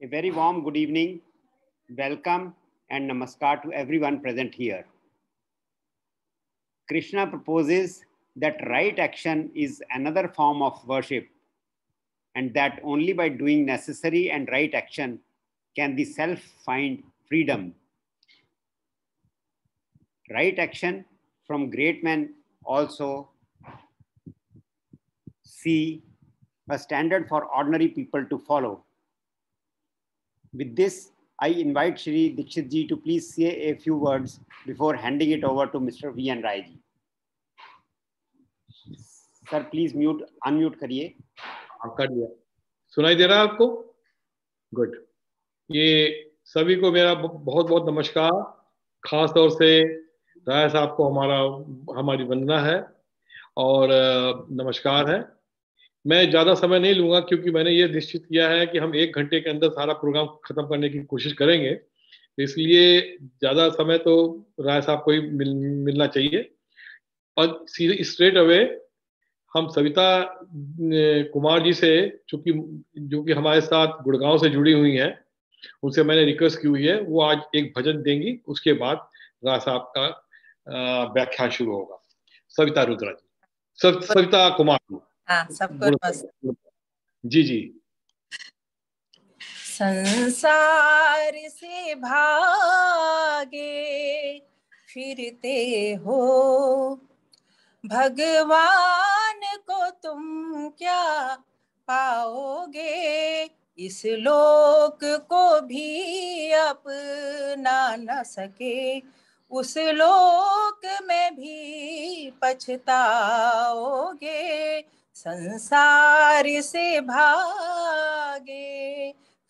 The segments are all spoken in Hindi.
A very warm good evening, welcome and namaskar to everyone present here. Krishna proposes that right action is another form of worship and that only by doing necessary and right action can the self find freedom. Right action from great men also see a standard for ordinary people to follow. With this, I invite Shri Dikshit ji to please say a few words before handing it over to Mr. V. N. Rai ji. Sir please mute unmute करिए कर दिया सुनाई दे रहा है आपको गुड ये सभी को मेरा बहुत बहुत नमस्कार खास तौर से राय साहब को हमारा हमारी वंदना है और नमस्कार है मैं ज़्यादा समय नहीं लूंगा क्योंकि मैंने ये निश्चित किया है कि हम एक घंटे के अंदर सारा प्रोग्राम खत्म करने की कोशिश करेंगे इसलिए ज़्यादा समय तो राय साहब को ही मिल, मिलना चाहिए और सीधे स्ट्रेट अवे हम सविता कुमार जी से चूंकि जो कि हमारे साथ गुड़गांव से जुड़ी हुई हैं उनसे मैंने रिक्वेस्ट की हुई है वो आज एक भजन देंगी उसके बाद राय साहब का व्याख्यान शुरू होगा सविता रुद्रा जी सविता कुमार जी हाँ, जी जी संसार से भागे फिरते हो भगवान को तुम क्या पाओगे इस लोक को भी अपना न सके उस लोक में भी पछताओगे संसार से भागे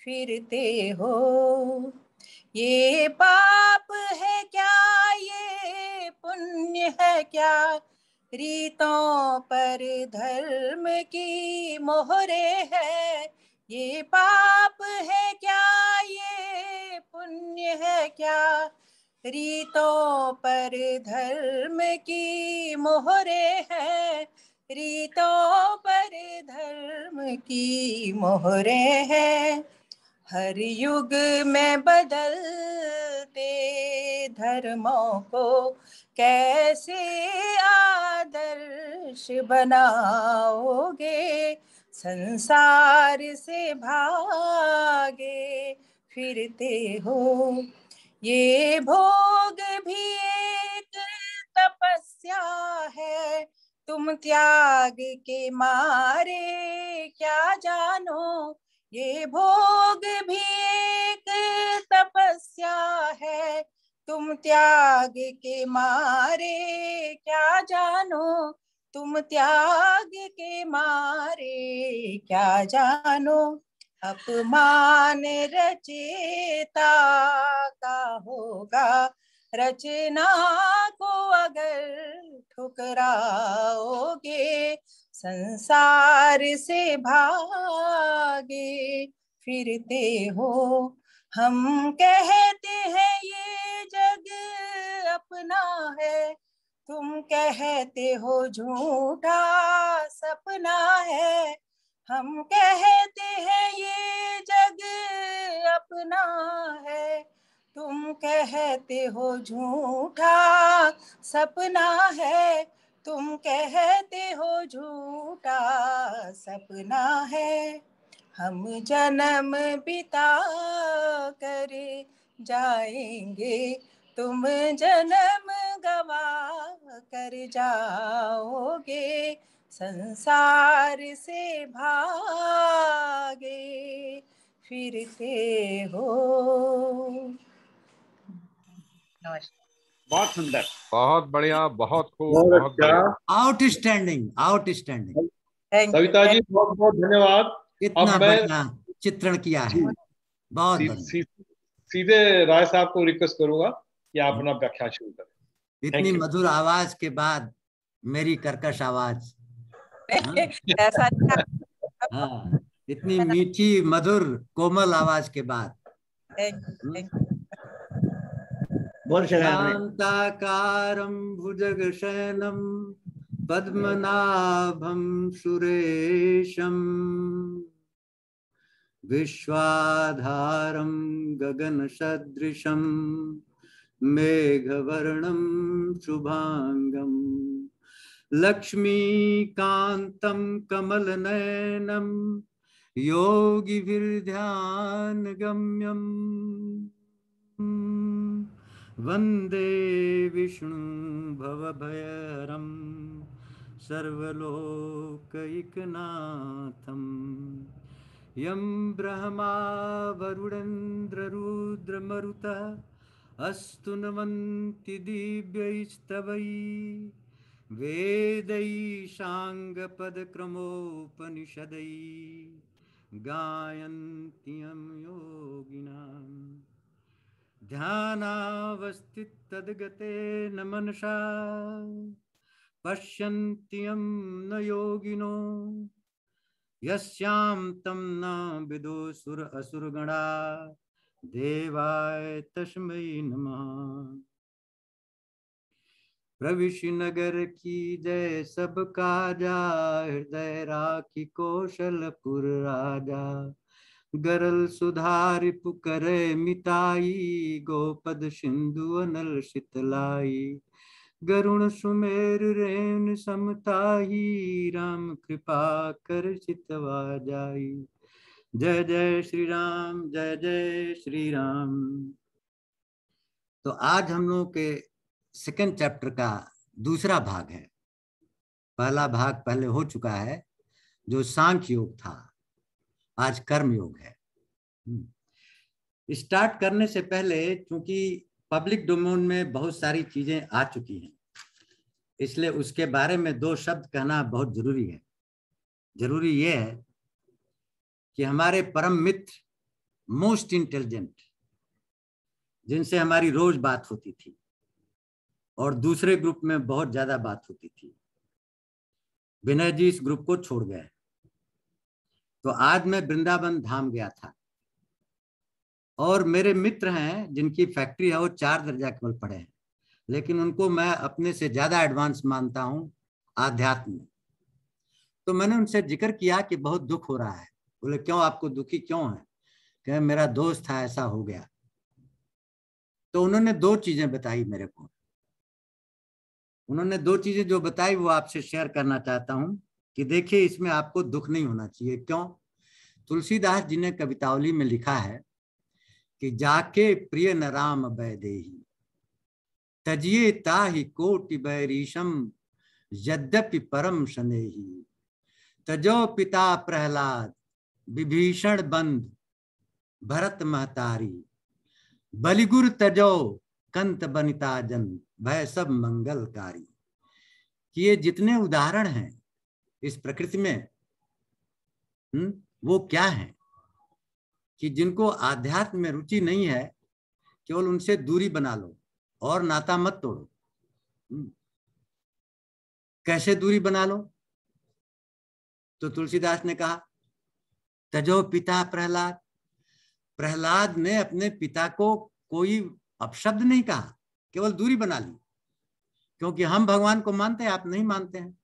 फिरते हो ये पाप है क्या ये पुण्य है क्या रीतों पर धर्म की मोहरे है ये पाप है क्या ये पुण्य है क्या रीतों पर धर्म की मोहरे है रीतो पर धर्म की मोहरे है हर युग में बदलते धर्मों को कैसे आदर्श बनाओगे संसार से भागे फिरते हो ये भोग भी एक तपस्या है तुम त्याग के मारे क्या जानो ये भोग भी एक तपस्या है तुम त्याग के मारे क्या जानो तुम त्याग के मारे क्या जानो अपमान रचेता का होगा रचना को अगर ठुकराओगे संसार से भागे फिरते हो हम कहते हैं ये जग अपना है तुम कहते हो झूठा सपना है हम कहते हैं ये जग अपना है तुम कहते हो झूठा सपना है तुम कहते हो झूठा सपना है हम जन्म बिता कर जाएंगे तुम जन्म गवा कर जाओगे संसार से भागे फिरते हो बहुत सुंदर बहुत बढ़िया बहुत खूब बहुत आउट स्टैंडिंग कविता जी बहुत बहुत धन्यवाद इतना बढ़िया चित्रण किया है बहुत सीधे राय साहब को रिक्वेस्ट करूंगा कि आप अपना व्याख्यान शुरू करें इतनी मधुर आवाज के बाद मेरी कर्कश आवाज हाँ। ऐसा हाँ इतनी मीठी मधुर कोमल आवाज के बाद थैंक यू शान्ताकारं भुजगशयनं पद्मनाभं सुरेशम् विश्वाधारं गगनसदृशं मेघवर्णं शुभाङ्गम् लक्ष्मीकान्तं कमलनयनं योगिभिर्ध्यानगम्यम् वन्दे विष्णु भवभयरं सर्वलोकैकनाथम् यं ब्रह्मावरुणेन्द्ररुद्रमरुता अस्तु न वेदै दिव्यैस्तवै वेदैषाङ्गपदक्रमोपनिषदै गायन्त्यं योगिनाम् ध्यानावस्थितद्गतेन मनसा पश्यन्त्यं न योगिनो यस्यां तं न विदुसुर असुरगणा देवाय तस्मै नमः प्रविश नगर की जय सबका जा हृदय राखी कौशलपुर राजा गरल सुधार पुकरे मिताई गोपद सिंधु अनल शीतलाई गरुण सुमेर रेन समताही राम कृपा कर चितवा जाई जय जय श्री राम जय जय श्री राम तो आज हम लोग के सेकेंड चैप्टर का दूसरा भाग है पहला भाग पहले हो चुका है जो सांख्य योग था आज कर्म योग है हम्म। स्टार्ट करने से पहले चूंकि पब्लिक डोमेन में बहुत सारी चीजें आ चुकी हैं इसलिए उसके बारे में दो शब्द कहना बहुत जरूरी है जरूरी यह है कि हमारे परम मित्र मोस्ट इंटेलिजेंट जिनसे हमारी रोज बात होती थी और दूसरे ग्रुप में बहुत ज्यादा बात होती थी विनय जी इस ग्रुप को छोड़ गए तो आज मैं वृंदावन धाम गया था और मेरे मित्र हैं जिनकी फैक्ट्री है वो चार दर्जा केवल पड़े हैं लेकिन उनको मैं अपने से ज्यादा एडवांस मानता हूं आध्यात्म तो मैंने उनसे जिक्र किया कि बहुत दुख हो रहा है बोले क्यों आपको दुखी क्यों है कह मेरा दोस्त था ऐसा हो गया तो उन्होंने दो चीजें बताई मेरे को उन्होंने दो चीजें जो बताई वो आपसे शेयर करना चाहता हूं कि देखिए इसमें आपको दुख नहीं होना चाहिए क्यों तुलसीदास जी ने कवितावली में लिखा है कि जाके प्रिय न राम बैदेही तजिए ताहि कोटि बैरीशम यद्यपि परम शनेही तजो पिता प्रहलाद विभीषण बंद भरत महतारी बलिगुर तजो कंत बनिता जन भय सब मंगलकारी कि ये जितने उदाहरण हैं इस प्रकृति में हुँ? हम्म, वो क्या है कि जिनको आध्यात्म में रुचि नहीं है केवल उनसे दूरी बना लो और नाता मत तोड़ो हम्म। कैसे दूरी बना लो तो तुलसीदास ने कहा तजो पिता प्रहलाद प्रहलाद ने अपने पिता को कोई अपशब्द नहीं कहा केवल दूरी बना ली क्योंकि हम भगवान को मानते हैं आप नहीं मानते हैं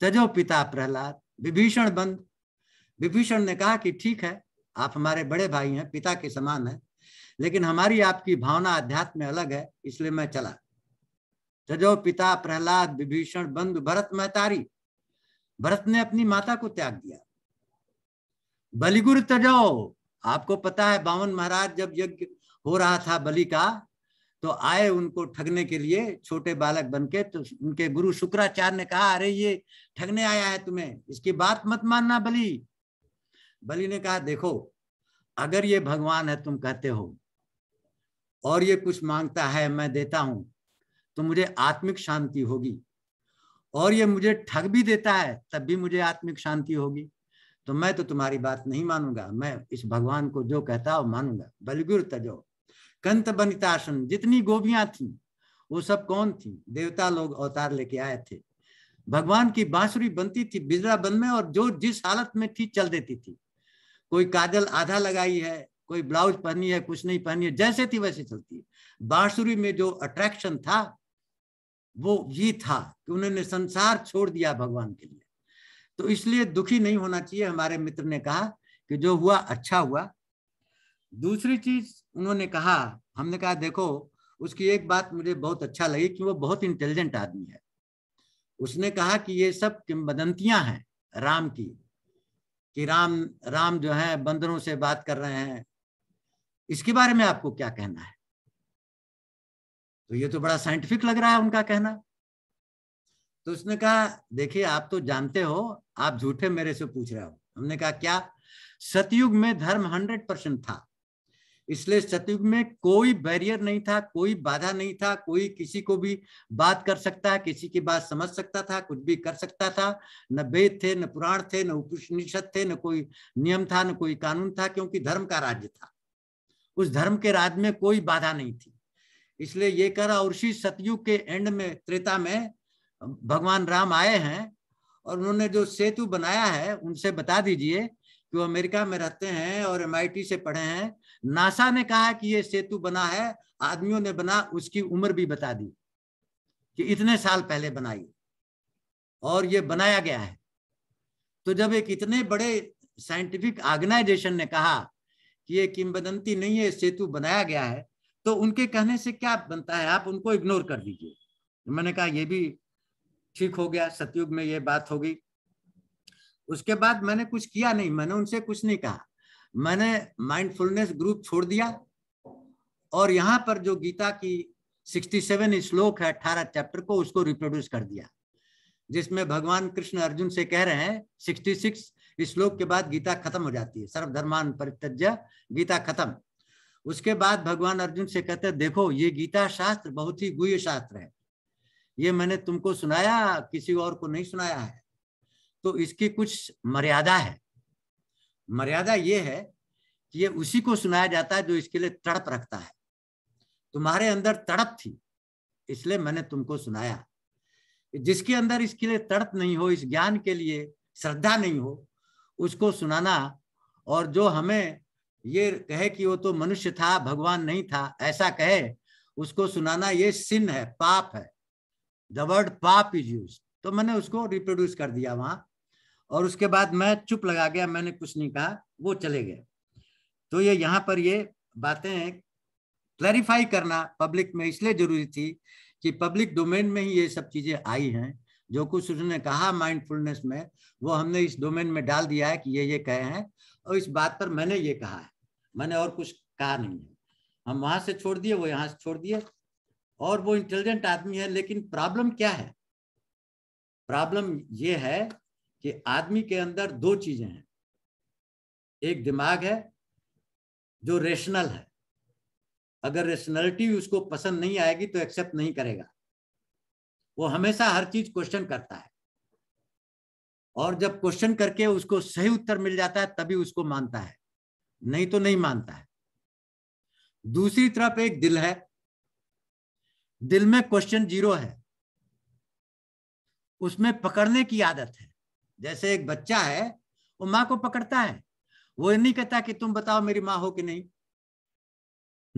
तजो पिता प्रहलाद विभीषण बंद विभीषण ने कहा कि ठीक है आप हमारे बड़े भाई हैं पिता के समान है लेकिन हमारी आपकी भावना अध्यात्म में अलग है इसलिए मैं चला तजो पिता प्रहलाद विभीषण बंद भरत महतारी भरत ने अपनी माता को त्याग दिया बलिगुर तजो आपको पता है बावन महाराज जब यज्ञ हो रहा था बलि का तो आए उनको ठगने के लिए छोटे बालक बनके तो उनके गुरु शुक्राचार्य ने कहा अरे ये ठगने आया है तुम्हें इसकी बात मत मानना बलि बलि ने कहा देखो अगर ये भगवान है तुम कहते हो और ये कुछ मांगता है मैं देता हूं तो मुझे आत्मिक शांति होगी और ये मुझे ठग भी देता है तब भी मुझे आत्मिक शांति होगी तो मैं तो तुम्हारी बात नहीं मानूंगा मैं इस भगवान को जो कहता हो मानूंगा बलगुर तजो कंत बनितासन जितनी गोबियां थी वो सब कौन थी देवता लोग अवतार लेके आए थे भगवान की बांसुरी बनती थी बिजरा बन में और जो जिस हालत में थी चल देती थी कोई काजल आधा लगाई है कोई ब्लाउज पहनी है कुछ नहीं पहनी है जैसे थी वैसे चलती है बांसुरी में जो अट्रैक्शन था वो ये था कि उन्होंने संसार छोड़ दिया भगवान के लिए तो इसलिए दुखी नहीं होना चाहिए हमारे मित्र ने कहा कि जो हुआ अच्छा हुआ दूसरी चीज उन्होंने कहा हमने कहा देखो उसकी एक बात मुझे बहुत अच्छा लगी कि वो बहुत इंटेलिजेंट आदमी है उसने कहा कि ये सब किम्बदंतियां हैं राम की कि राम राम जो है बंदरों से बात कर रहे हैं इसके बारे में आपको क्या कहना है तो ये तो बड़ा साइंटिफिक लग रहा है उनका कहना तो उसने कहा देखिए आप तो जानते हो आप झूठे मेरे से पूछ रहे हो हमने कहा क्या सतयुग में धर्म हंड्रेड परसेंट था इसलिए सतयुग में कोई बैरियर नहीं था कोई बाधा नहीं था कोई किसी को भी बात कर सकता है किसी की बात समझ सकता था कुछ भी कर सकता था न वेद थे न पुराण थे न उपनिषद थे न कोई नियम था न कोई कानून था क्योंकि धर्म का राज्य था उस धर्म के राज्य में कोई बाधा नहीं थी इसलिए ये कर और उसी सतयुग के एंड में त्रेता में भगवान राम आए हैं और उन्होंने जो सेतु बनाया है उनसे बता दीजिए कि वो अमेरिका में रहते हैं और एम से पढ़े हैं नासा ने कहा कि ये सेतु बना है आदमियों ने बना उसकी उम्र भी बता दी कि इतने साल पहले बनाई और ये बनाया गया है तो जब एक इतने बड़े साइंटिफिक ऑर्गेनाइजेशन ने कहा कि ये किम्बदंती नहीं है सेतु बनाया गया है तो उनके कहने से क्या बनता है आप उनको इग्नोर कर दीजिए मैंने कहा यह भी ठीक हो गया सतयुग में ये बात होगी उसके बाद मैंने कुछ किया नहीं मैंने उनसे कुछ नहीं कहा मैंने माइंडफुलनेस ग्रुप छोड़ दिया और यहाँ पर जो गीता की 67 श्लोक है 18 चैप्टर को उसको रिप्रोड्यूस कर दिया जिसमें भगवान कृष्ण अर्जुन से कह रहे हैं 66 श्लोक के बाद गीता खत्म हो जाती है सर्वधर्मान परित्यज्य गीता खत्म उसके बाद भगवान अर्जुन से कहते हैं देखो ये गीता शास्त्र बहुत ही गुह्य शास्त्र है ये मैंने तुमको सुनाया किसी और को नहीं सुनाया है तो इसकी कुछ मर्यादा है मर्यादा ये है कि ये उसी को सुनाया जाता है जो इसके लिए तड़प रखता है तुम्हारे अंदर तड़प थी इसलिए मैंने तुमको सुनाया जिसके अंदर इसके लिए तड़प नहीं हो इस ज्ञान के लिए श्रद्धा नहीं हो उसको सुनाना और जो हमें ये कहे कि वो तो मनुष्य था भगवान नहीं था ऐसा कहे उसको सुनाना ये सिन है पाप है द वर्ड पाप इज यूज तो मैंने उसको रिप्रोड्यूस कर दिया वहां और उसके बाद मैं चुप लगा गया मैंने कुछ नहीं कहा वो चले गए तो ये यहाँ पर ये बातें क्लैरिफाई करना पब्लिक में इसलिए जरूरी थी कि पब्लिक डोमेन में ही ये सब चीजें आई हैं जो कुछ उसने कहा माइंडफुलनेस में वो हमने इस डोमेन में डाल दिया है कि ये ये कहे हैं और इस बात पर मैंने ये कहा है मैंने और कुछ कहा नहीं है हम वहां से छोड़ दिए वो यहाँ से छोड़ दिए और वो इंटेलिजेंट आदमी है लेकिन प्रॉब्लम क्या है प्रॉब्लम ये है कि आदमी के अंदर दो चीजें हैं एक दिमाग है जो रेशनल है अगर रेशनलिटी उसको पसंद नहीं आएगी तो एक्सेप्ट नहीं करेगा वो हमेशा हर चीज क्वेश्चन करता है और जब क्वेश्चन करके उसको सही उत्तर मिल जाता है तभी उसको मानता है नहीं तो नहीं मानता है दूसरी तरफ एक दिल है दिल में क्वेश्चन जीरो है उसमें पकड़ने की आदत है जैसे एक बच्चा है वो माँ को पकड़ता है वो नहीं कहता कि तुम बताओ मेरी माँ हो कि नहीं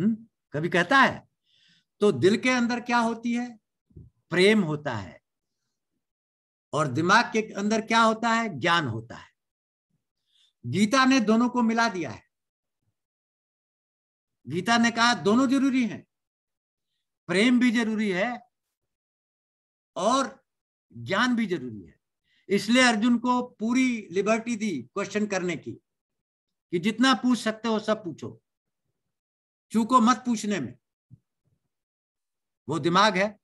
हम्म कभी कहता है तो दिल के अंदर क्या होती है प्रेम होता है और दिमाग के अंदर क्या होता है ज्ञान होता है गीता ने दोनों को मिला दिया है गीता ने कहा दोनों जरूरी हैं प्रेम भी जरूरी है और ज्ञान भी जरूरी है इसलिए अर्जुन को पूरी लिबर्टी दी क्वेश्चन करने की कि जितना पूछ सकते हो सब पूछो चूको मत पूछने में वो दिमाग है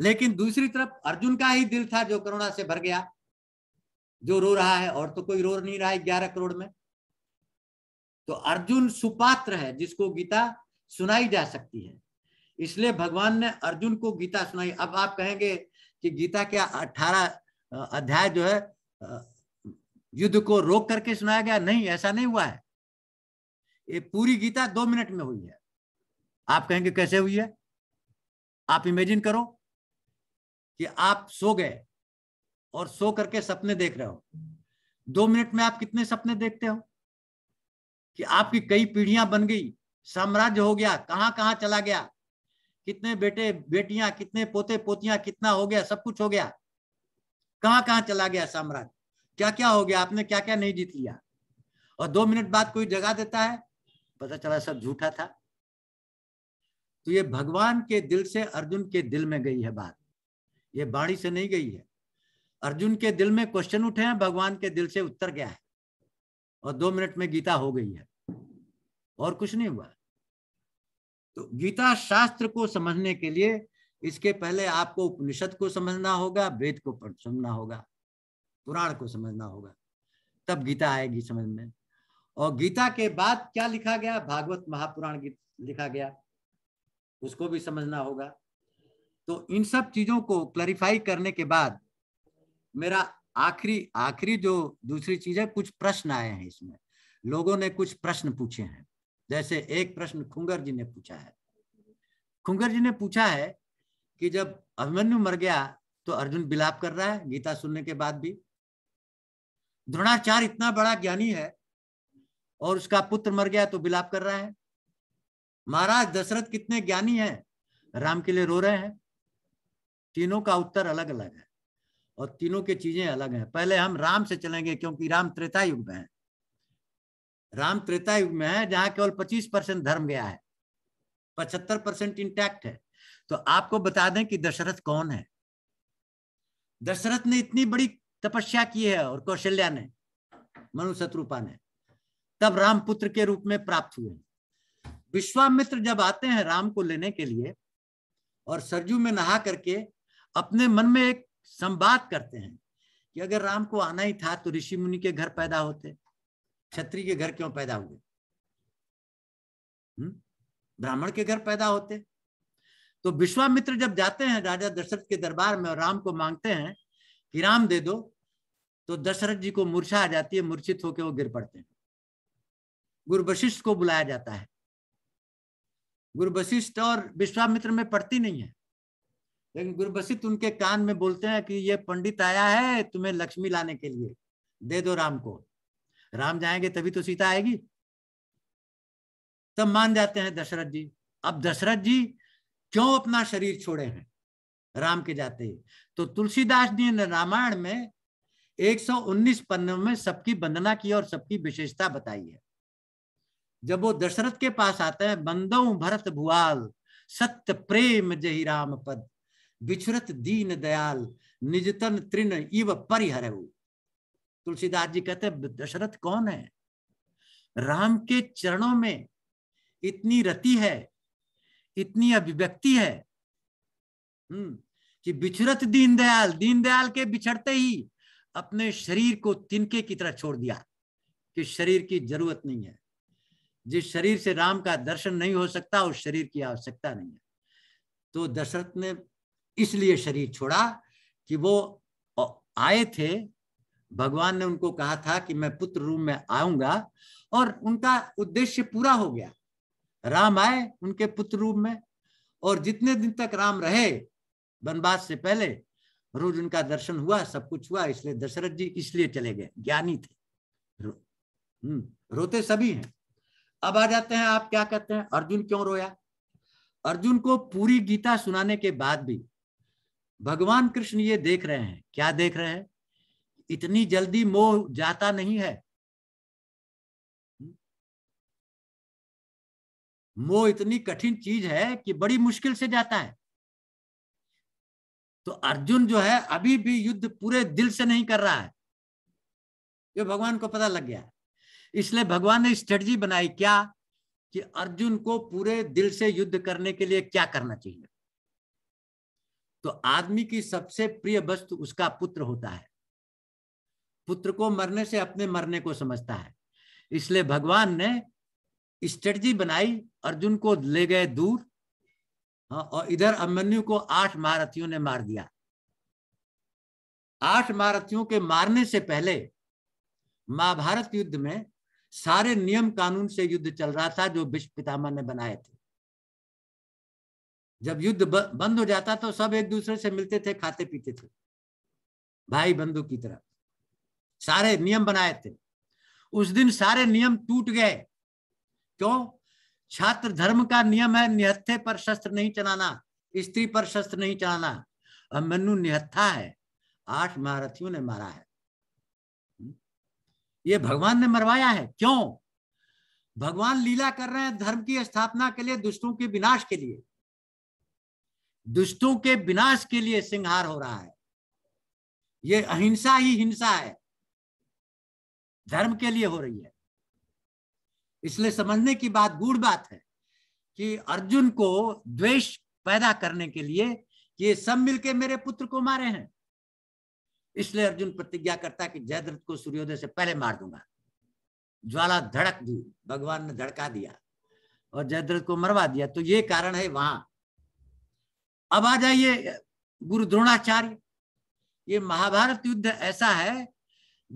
लेकिन दूसरी तरफ अर्जुन का ही दिल था जो करुणा से भर गया जो रो रहा है और तो कोई रो नहीं रहा है ग्यारह करोड़ में तो अर्जुन सुपात्र है जिसको गीता सुनाई जा सकती है इसलिए भगवान ने अर्जुन को गीता सुनाई अब आप कहेंगे कि गीता क्या अठारह अध्याय जो है युद्ध को रोक करके सुनाया गया नहीं ऐसा नहीं हुआ है ये पूरी गीता दो मिनट में हुई है आप कहेंगे कैसे हुई है आप इमेजिन करो कि आप सो गए और सो करके सपने देख रहे हो दो मिनट में आप कितने सपने देखते हो कि आपकी कई पीढ़ियां बन गई साम्राज्य हो गया कहाँ कहाँ चला गया कितने बेटे बेटियां कितने पोते पोतियां कितना हो गया सब कुछ हो गया कहां कहां चला गया साम्राज्य क्या क्या हो गया आपने क्या क्या नहीं जीत लिया और दो मिनट बाद कोई जगा देता है पता चला सब झूठा था तो ये भगवान के दिल से अर्जुन के दिल में गई है बात ये बाणी से नहीं गई है अर्जुन के दिल में क्वेश्चन उठे हैं भगवान के दिल से उत्तर गया है और दो मिनट में गीता हो गई है और कुछ नहीं हुआ तो गीता शास्त्र को समझने के लिए इसके पहले आपको उपनिषद को समझना होगा वेद को समझना होगा पुराण को समझना होगा तब गीता आएगी समझ में और गीता के बाद क्या लिखा गया भागवत महापुराण लिखा गया उसको भी समझना होगा तो इन सब चीजों को क्लरिफाई करने के बाद मेरा आखिरी आखिरी जो दूसरी चीज है कुछ प्रश्न आए हैं इसमें लोगों ने कुछ प्रश्न पूछे हैं जैसे एक प्रश्न खुंगर जी ने पूछा है खुंगर जी ने पूछा है कि जब अभिमन्यु मर गया तो अर्जुन बिलाप कर रहा है गीता सुनने के बाद भी द्रोणाचार्य इतना बड़ा ज्ञानी है और उसका पुत्र मर गया तो बिलाप कर रहा है महाराज दशरथ कितने ज्ञानी है राम के लिए रो रहे हैं तीनों का उत्तर अलग अलग है और तीनों के चीजें अलग हैं पहले हम राम से चलेंगे क्योंकि राम त्रेता युग में है राम त्रेता युग में है जहां केवल 25 परसेंट धर्म गया है 75 परसेंट इंटैक्ट है तो आपको बता दें कि दशरथ कौन है दशरथ ने इतनी बड़ी तपस्या की है और कौशल्या ने मनु शत्रुपा ने तब रामपुत्र के रूप में प्राप्त हुए विश्वामित्र जब आते हैं राम को लेने के लिए और सरजू में नहा करके अपने मन में एक संवाद करते हैं कि अगर राम को आना ही था तो ऋषि मुनि के घर पैदा होते छत्री के घर क्यों पैदा हुए हम्म? ब्राह्मण के घर पैदा होते तो विश्वामित्र जब जाते हैं राजा दशरथ के दरबार में और राम को मांगते हैं कि राम दे दो तो दशरथ जी को मूर्छा आ जाती है मूर्छित होकर वो गिर पड़ते हैं गुरु वशिष्ठ को बुलाया जाता है गुरु वशिष्ठ और विश्वामित्र में पड़ती नहीं है लेकिन गुरु वशिष्ठ उनके कान में बोलते हैं कि ये पंडित आया है तुम्हें लक्ष्मी लाने के लिए दे दो राम को राम जाएंगे तभी तो सीता आएगी तब मान जाते हैं दशरथ जी अब दशरथ जी क्यों अपना शरीर छोड़े हैं राम के जाते ही तो तुलसीदास जी ने रामायण में 119 पन्नों में सबकी वंदना की और सबकी विशेषता बताई है जब वो दशरथ के पास आते हैं बंदो भरत भुआल सत्य प्रेम जही राम पद विचरत दीन दयाल निजतन तृण इव परिहर तुलसीदास जी कहते हैं दशरथ कौन है राम के चरणों में इतनी रति है इतनी अभिव्यक्ति है हम्म, कि बिछड़त दीनदयाल दीनदयाल के बिछड़ते ही अपने शरीर को तिनके की तरह छोड़ दिया कि शरीर की जरूरत नहीं है जिस शरीर से राम का दर्शन नहीं हो सकता उस शरीर की आवश्यकता नहीं है तो दशरथ ने इसलिए शरीर छोड़ा कि वो आए थे भगवान ने उनको कहा था कि मैं पुत्र रूप में आऊंगा और उनका उद्देश्य पूरा हो गया राम आए उनके पुत्र रूप में और जितने दिन तक राम रहे वनवास से पहले रोज उनका दर्शन हुआ सब कुछ हुआ इसलिए दशरथ जी इसलिए चले गए ज्ञानी थे रो, हम्म, रोते सभी हैं अब आ जाते हैं आप क्या कहते हैं अर्जुन क्यों रोया अर्जुन को पूरी गीता सुनाने के बाद भी भगवान कृष्ण ये देख रहे हैं क्या देख रहे हैं इतनी जल्दी मोह जाता नहीं है मोह इतनी कठिन चीज है कि बड़ी मुश्किल से जाता है तो अर्जुन जो है अभी भी युद्ध पूरे दिल से नहीं कर रहा है ये भगवान को पता लग गया इसलिए भगवान ने स्ट्रेटजी बनाई क्या कि अर्जुन को पूरे दिल से युद्ध करने के लिए क्या करना चाहिए तो आदमी की सबसे प्रिय वस्तु उसका पुत्र होता है पुत्र को मरने से अपने मरने को समझता है इसलिए भगवान ने स्ट्रेटजी बनाई अर्जुन को ले गए दूर हाँ, और इधर अभिमन्यु को आठ महारथियों ने मार दिया आठ महारथियों के मारने से पहले महाभारत युद्ध में सारे नियम कानून से युद्ध चल रहा था जो विश्व पितामह ने बनाए थे जब युद्ध बंद हो जाता तो सब एक दूसरे से मिलते थे खाते पीते थे भाई बंधु की तरह सारे नियम बनाए थे उस दिन सारे नियम टूट गए क्यों छात्र धर्म का नियम है निहत्थे पर शस्त्र नहीं चलाना स्त्री पर शस्त्र नहीं चलाना और मनु निहत्था है आठ महारथियों ने मारा है हम्म। ये भगवान ने मरवाया है क्यों भगवान लीला कर रहे हैं धर्म की स्थापना के लिए दुष्टों के विनाश के लिए दुष्टों के विनाश के लिए सिंहार हो रहा है ये अहिंसा ही हिंसा है धर्म के लिए हो रही है इसलिए समझने की बात गुड़ बात है कि अर्जुन को द्वेष पैदा करने के लिए ये सब मिलके मेरे पुत्र को मारे हैं इसलिए अर्जुन प्रतिज्ञा करता कि जयद्रथ को सूर्योदय से पहले मार दूंगा ज्वाला धड़क दी भगवान ने धड़का दिया और जयद्रथ को मरवा दिया तो ये कारण है वहां अब आ जाइए गुरु द्रोणाचार्य ये महाभारत युद्ध ऐसा है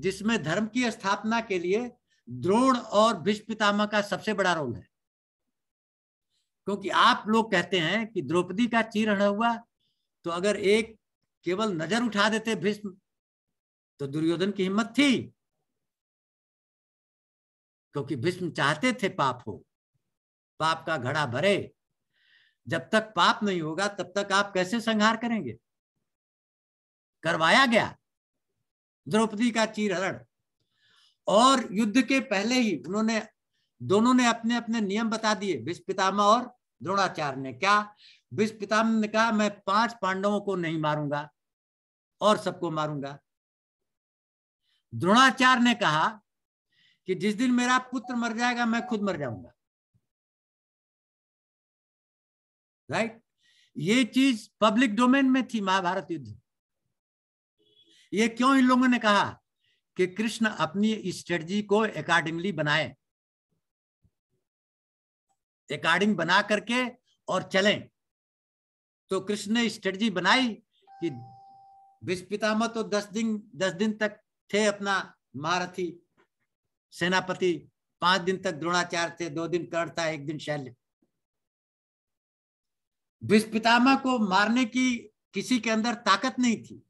जिसमें धर्म की स्थापना के लिए द्रोण और भीष्म पितामह का सबसे बड़ा रोल है क्योंकि आप लोग कहते हैं कि द्रौपदी का चीरहरण हुआ तो अगर एक केवल नजर उठा देते भीष्म तो दुर्योधन की हिम्मत थी क्योंकि भीष्म चाहते थे पाप हो पाप का घड़ा भरे जब तक पाप नहीं होगा तब तक आप कैसे संहार करेंगे करवाया गया द्रौपदी का चीरहरण और युद्ध के पहले ही उन्होंने दोनों ने अपने अपने नियम बता दिए विश्व पितामह और द्रोणाचार्य ने क्या विश्व पितामह ने कहा मैं पांच पांडवों को नहीं मारूंगा और सबको मारूंगा द्रोणाचार्य ने कहा कि जिस दिन मेरा पुत्र मर जाएगा मैं खुद मर जाऊंगा राइट ये चीज पब्लिक डोमेन में थी महाभारत युद्ध ये क्यों इन लोगों ने कहा कि कृष्ण अपनी स्ट्रेटजी को अकॉर्डिंगली बनाए अकॉर्डिंग बना करके और चलें तो कृष्ण ने स्ट्रेटजी बनाई कि विश्वपितामह तो दस दिन दस दिन तक थे अपना महारथी सेनापति पांच दिन तक द्रोणाचार्य थे दो दिन कर्ण था एक दिन शैल्य विश्वपितामह को मारने की किसी के अंदर ताकत नहीं थी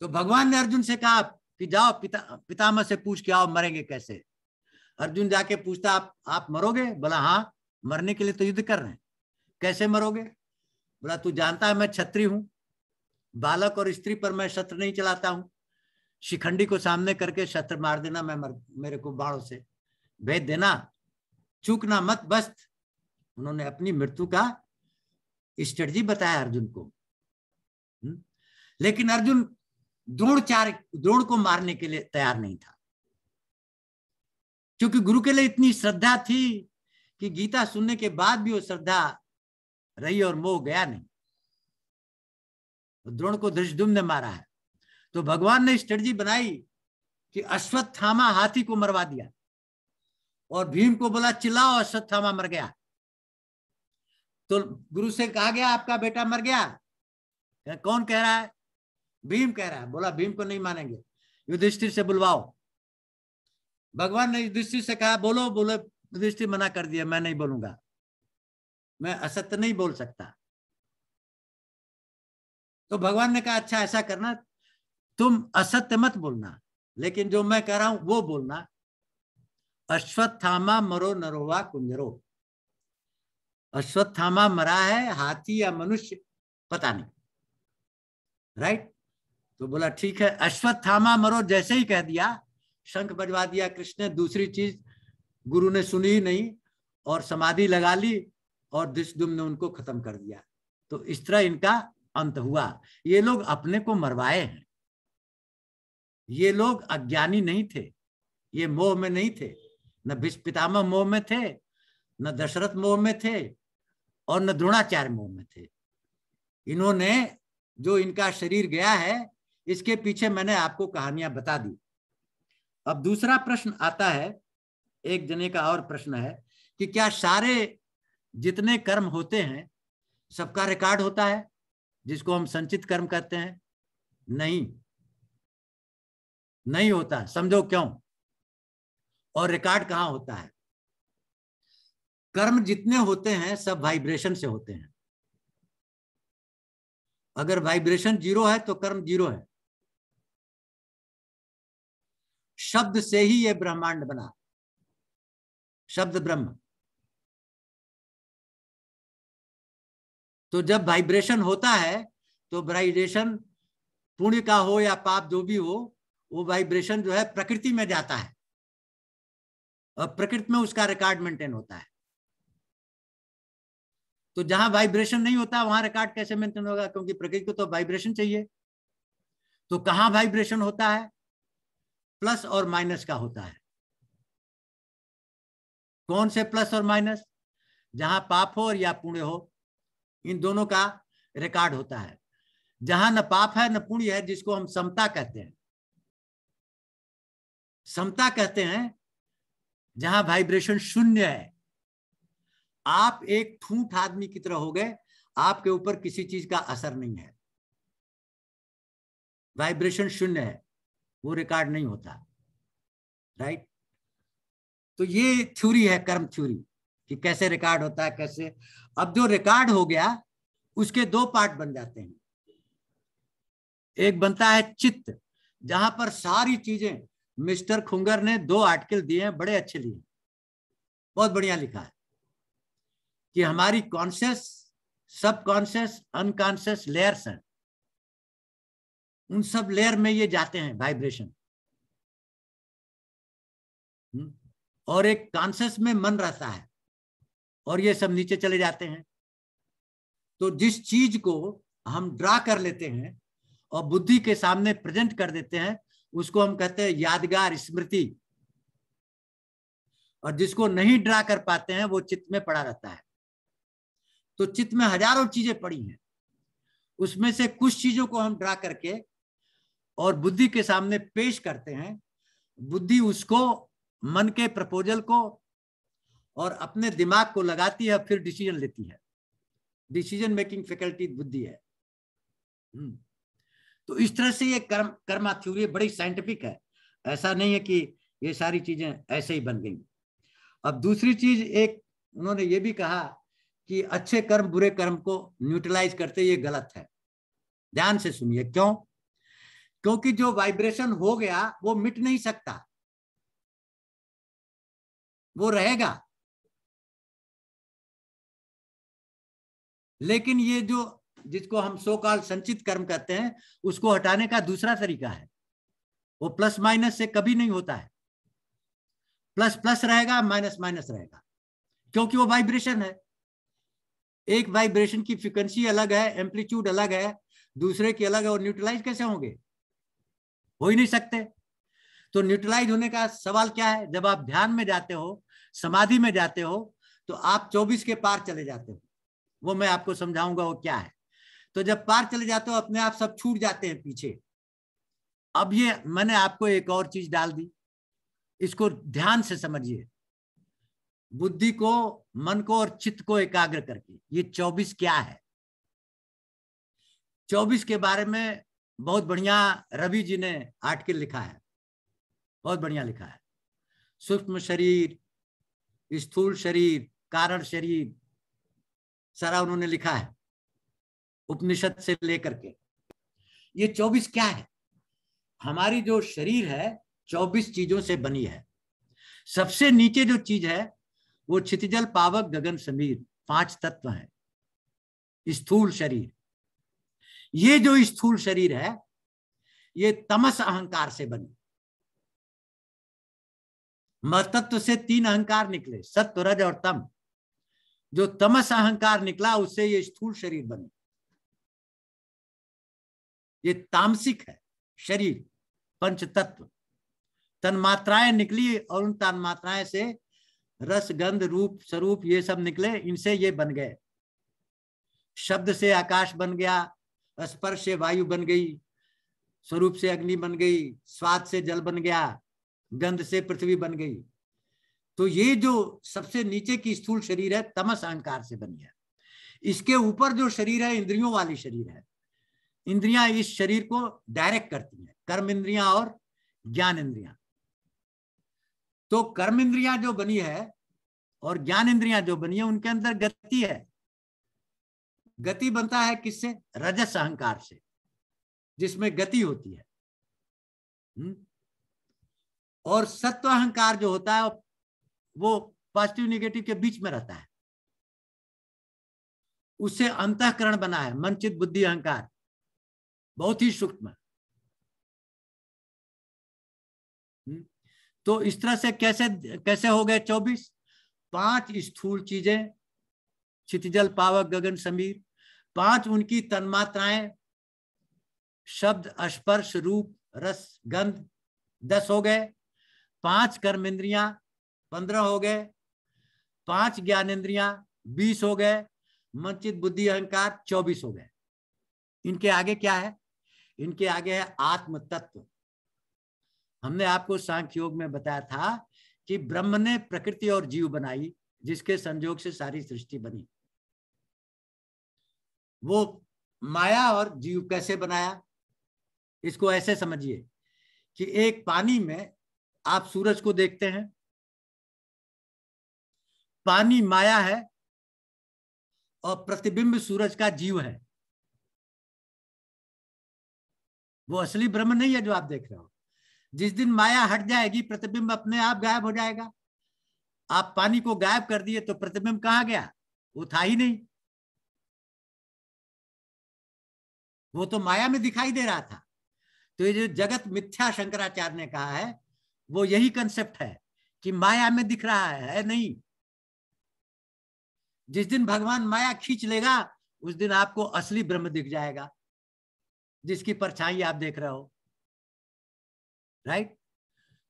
तो भगवान ने अर्जुन से कहा कि जाओ पिता पितामह से पूछ के आओ मरेंगे कैसे अर्जुन जाके पूछता आप आप मरोगे बोला हाँ मरने के लिए तो युद्ध कर रहे हैं कैसे मरोगे बोला तू जानता है मैं छत्री हूं बालक और स्त्री पर मैं शत्र नहीं चलाता हूं शिखंडी को सामने करके शत्र मार देना मैं मर, मेरे को बाणों से भेद देना चूकना मत बस उन्होंने अपनी मृत्यु का स्ट्रेटजी बताया अर्जुन को हम्म? लेकिन अर्जुन द्रोणचार्य द्रोण को मारने के लिए तैयार नहीं था क्योंकि गुरु के लिए इतनी श्रद्धा थी कि गीता सुनने के बाद भी वो श्रद्धा रही और मोह गया नहीं तो द्रोण को धृष्टुम ने मारा है तो भगवान ने स्ट्रेटी बनाई कि अश्वत्थामा हाथी को मरवा दिया और भीम को बोला चिल्लाओ अश्वत्थामा मर गया तो गुरु से कहा गया आपका बेटा मर गया कौन कह रहा है भीम कह रहा है बोला भीम को नहीं मानेंगे युधिष्ठिर से बुलवाओ भगवान ने युधिष्ठिर से कहा बोलो बोले युधिष्ठिर मना कर दिया मैं नहीं बोलूंगा मैं असत्य नहीं बोल सकता तो भगवान ने कहा अच्छा ऐसा करना तुम असत्य मत बोलना लेकिन जो मैं कह रहा हूं वो बोलना अश्वत्थामा मरो नरोवा कुंजरो अश्वत्थामा मरा है हाथी या मनुष्य पता नहीं राइट तो बोला ठीक है अश्वत्थामा मरो जैसे ही कह दिया शंख बजवा दिया कृष्ण ने दूसरी चीज गुरु ने सुनी ही नहीं और समाधि लगा ली और दुष्दुम ने उनको खत्म कर दिया तो इस तरह इनका अंत हुआ ये लोग अपने को मरवाए हैं ये लोग अज्ञानी नहीं थे ये मोह में नहीं थे न भीष्म पितामह मोह में थे न दशरथ मोह में थे और न द्रोणाचार्य मोह में थे इन्होंने जो इनका शरीर गया है इसके पीछे मैंने आपको कहानियां बता दी अब दूसरा प्रश्न आता है एक जने का और प्रश्न है कि क्या सारे जितने कर्म होते हैं सबका रिकॉर्ड होता है जिसको हम संचित कर्म कहते हैं नहीं नहीं होता समझो क्यों और रिकॉर्ड कहां होता है कर्म जितने होते हैं सब वाइब्रेशन से होते हैं अगर वाइब्रेशन जीरो है तो कर्म जीरो है शब्द से ही यह ब्रह्मांड बना शब्द ब्रह्म तो जब वाइब्रेशन होता है तो वाइब्रेशन पुण्य का हो या पाप जो भी हो वो वाइब्रेशन जो है प्रकृति में जाता है और प्रकृति में उसका रिकॉर्ड मेंटेन होता है तो जहां वाइब्रेशन नहीं होता वहां रिकॉर्ड कैसे मेंटेन होगा क्योंकि प्रकृति को तो वाइब्रेशन चाहिए तो कहां वाइब्रेशन होता है प्लस और माइनस का होता है कौन से प्लस और माइनस जहां पाप हो और या पुण्य हो इन दोनों का रिकॉर्ड होता है जहां न पाप है न पुण्य है जिसको हम समता कहते हैं समता कहते हैं जहां वाइब्रेशन शून्य है आप एक ठूठ आदमी की तरह हो गए आपके ऊपर किसी चीज का असर नहीं है वाइब्रेशन शून्य है वो रिकॉर्ड नहीं होता राइट तो ये थ्योरी है कर्म थ्योरी कि कैसे रिकॉर्ड होता है कैसे अब जो रिकॉर्ड हो गया उसके दो पार्ट बन जाते हैं एक बनता है चित्त जहां पर सारी चीजें मिस्टर खुंगर ने दो आर्टिकल दिए हैं बड़े अच्छे लिए बहुत बढ़िया लिखा है कि हमारी कॉन्शियस सब कॉन्शियस अनकॉन्शियस लेयर्स हैं उन सब लेयर में ये जाते हैं वाइब्रेशन हम्म? और एक कॉन्सियस में मन रहता है और ये सब नीचे चले जाते हैं तो जिस चीज को हम ड्रा कर लेते हैं और बुद्धि के सामने प्रेजेंट कर देते हैं उसको हम कहते हैं यादगार स्मृति और जिसको नहीं ड्रा कर पाते हैं वो चित्त में पड़ा रहता है तो चित्त में हजारों चीजें पड़ी हैं उसमें से कुछ चीजों को हम ड्रा करके और बुद्धि के सामने पेश करते हैं बुद्धि उसको मन के प्रपोजल को और अपने दिमाग को लगाती है फिर डिसीजन लेती है डिसीजन मेकिंग फैकल्टी बुद्धि है हम्म। तो इस तरह से ये कर्म कर्मा थ्योरी बड़ी साइंटिफिक है ऐसा नहीं है कि ये सारी चीजें ऐसे ही बन गई अब दूसरी चीज एक उन्होंने ये भी कहा कि अच्छे कर्म बुरे कर्म को न्यूट्रलाइज करते ये गलत है ध्यान से सुनिए क्यों क्योंकि जो वाइब्रेशन हो गया वो मिट नहीं सकता वो रहेगा लेकिन ये जो जिसको हम सो काल संचित कर्म कहते हैं उसको हटाने का दूसरा तरीका है वो प्लस माइनस से कभी नहीं होता है प्लस प्लस रहेगा माइनस माइनस रहेगा क्योंकि वो वाइब्रेशन है एक वाइब्रेशन की फ्रिक्वेंसी अलग है एम्पलीट्यूड अलग है दूसरे की अलग है और न्यूट्रलाइज कैसे होंगे हो ही नहीं सकते तो न्यूट्रलाइज होने का सवाल क्या है जब आप ध्यान में जाते हो समाधि में जाते हो तो आप 24 के पार चले जाते हो वो मैं आपको समझाऊंगा वो क्या है तो जब पार चले जाते हो अपने आप सब छूट जाते हैं पीछे अब ये मैंने आपको एक और चीज डाल दी इसको ध्यान से समझिए बुद्धि को मन को और चित्त को एकाग्र करके ये 24 क्या है 24 के बारे में बहुत बढ़िया रवि जी ने आर्टिकल लिखा है बहुत बढ़िया लिखा है सूक्ष्म शरीर स्थूल शरीर कारण शरीर सारा उन्होंने लिखा है उपनिषद से लेकर के ये चौबीस क्या है हमारी जो शरीर है चौबीस चीजों से बनी है सबसे नीचे जो चीज है वो छितिजल पावक गगन समीर पांच तत्व है स्थूल शरीर ये जो स्थूल शरीर है ये तमस अहंकार से बने मतत्व से तीन अहंकार निकले सत्व रज और तम जो तमस अहंकार निकला उससे ये स्थूल शरीर बने ये तामसिक है शरीर पंच तत्व तन्मात्राएं निकली और उन तन्मात्राएं से रस गंध रूप स्वरूप ये सब निकले इनसे ये बन गए शब्द से आकाश बन गया स्पर्श से वायु बन गई स्वरूप से अग्नि बन गई स्वाद से जल बन गया गंध से पृथ्वी बन गई तो ये जो सबसे नीचे की स्थूल शरीर है तमस अहंकार से बन गया इसके ऊपर जो शरीर है इंद्रियों वाली शरीर है इंद्रियां इस शरीर को डायरेक्ट करती हैं कर्म इंद्रियां और ज्ञान इंद्रियां तो कर्म इंद्रियां जो बनी है और ज्ञान इंद्रियां जो बनी है उनके अंदर गति है गति बनता है किससे रजस अहंकार से जिसमें गति होती है हम्म? और सत्व अहंकार जो होता है वो पॉजिटिव निगेटिव के बीच में रहता है उससे अंतकरण बना है मनचित बुद्धि अहंकार बहुत ही सूक्ष्म हम्म? तो इस तरह से कैसे कैसे हो गए चौबीस पांच स्थूल चीजें क्षितिजल पावक गगन समीर पांच उनकी तन्मात्राएं शब्द स्पर्श रूप रस गंध दस हो गए पांच कर्म इंद्रिया पंद्रह हो गए पांच ज्ञान इंद्रिया बीस हो गए मनचित बुद्धि अहंकार चौबीस हो गए इनके आगे क्या है इनके आगे है आत्म तत्व हमने आपको सांख्य योग में बताया था कि ब्रह्म ने प्रकृति और जीव बनाई जिसके संजोग से सारी सृष्टि बनी वो माया और जीव कैसे बनाया इसको ऐसे समझिए कि एक पानी में आप सूरज को देखते हैं पानी माया है और प्रतिबिंब सूरज का जीव है वो असली ब्रह्म नहीं है जो आप देख रहे हो जिस दिन माया हट जाएगी प्रतिबिंब अपने आप गायब हो जाएगा आप पानी को गायब कर दिए तो प्रतिबिंब कहाँ गया वो था ही नहीं वो तो माया में दिखाई दे रहा था तो ये जो जगत मिथ्या शंकराचार्य ने कहा है वो यही कंसेप्ट है कि माया में दिख रहा है, है नहीं जिस दिन भगवान माया खींच लेगा उस दिन आपको असली ब्रह्म दिख जाएगा जिसकी परछाई आप देख रहे हो राइट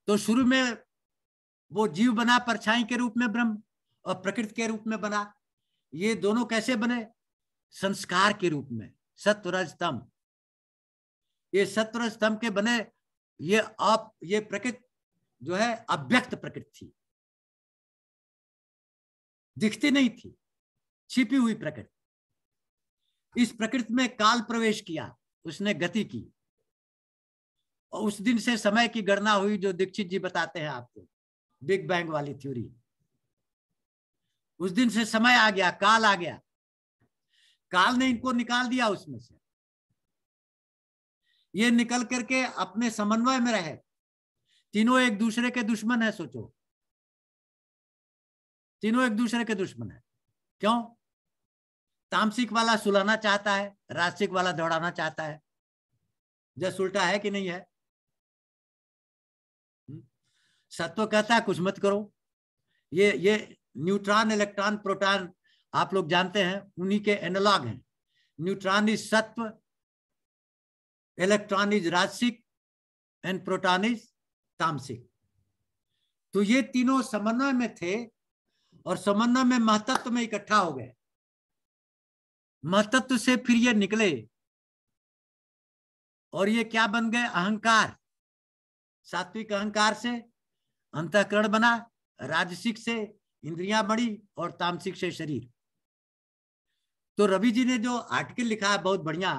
तो शुरू में वो जीव बना परछाई के रूप में ब्रह्म और प्रकृति के रूप में बना ये दोनों कैसे बने संस्कार के रूप में सत्वरज स्तंभ ये सत्वरज स्तंभ के बने ये आप ये प्रकृति जो है अव्यक्त प्रकृति थी दिखती नहीं थी छिपी हुई प्रकृति इस प्रकृति में काल प्रवेश किया उसने गति की और उस दिन से समय की गणना हुई जो दीक्षित जी बताते हैं आपको बिग बैंग वाली थ्योरी उस दिन से समय आ गया काल आ गया काल ने इनको निकाल दिया उसमें से ये निकल करके अपने समन्वय में रहे तीनों एक दूसरे के दुश्मन है सोचो तीनों एक दूसरे के दुश्मन है क्यों तामसिक वाला सुलाना चाहता है राजसिक वाला दौड़ाना चाहता है जस उल्टा है कि नहीं है हम्म। सत्व कहता है कुछ मत करो ये ये न्यूट्रॉन इलेक्ट्रॉन प्रोटॉन आप लोग जानते हैं उन्हीं के एनालॉग हैं neutron is sattva electron is rajasic and proton is tamasic तो ये तीनों समन्वय में थे और समन्वय में महतत्व में इकट्ठा हो गए महतत्व से फिर ये निकले और ये क्या बन गए अहंकार सात्विक अहंकार से अंतकरण बना राजसिक से इंद्रियां बढ़ी और तामसिक से शरीर तो रवि जी ने जो आर्टिकल लिखा है बहुत बढ़िया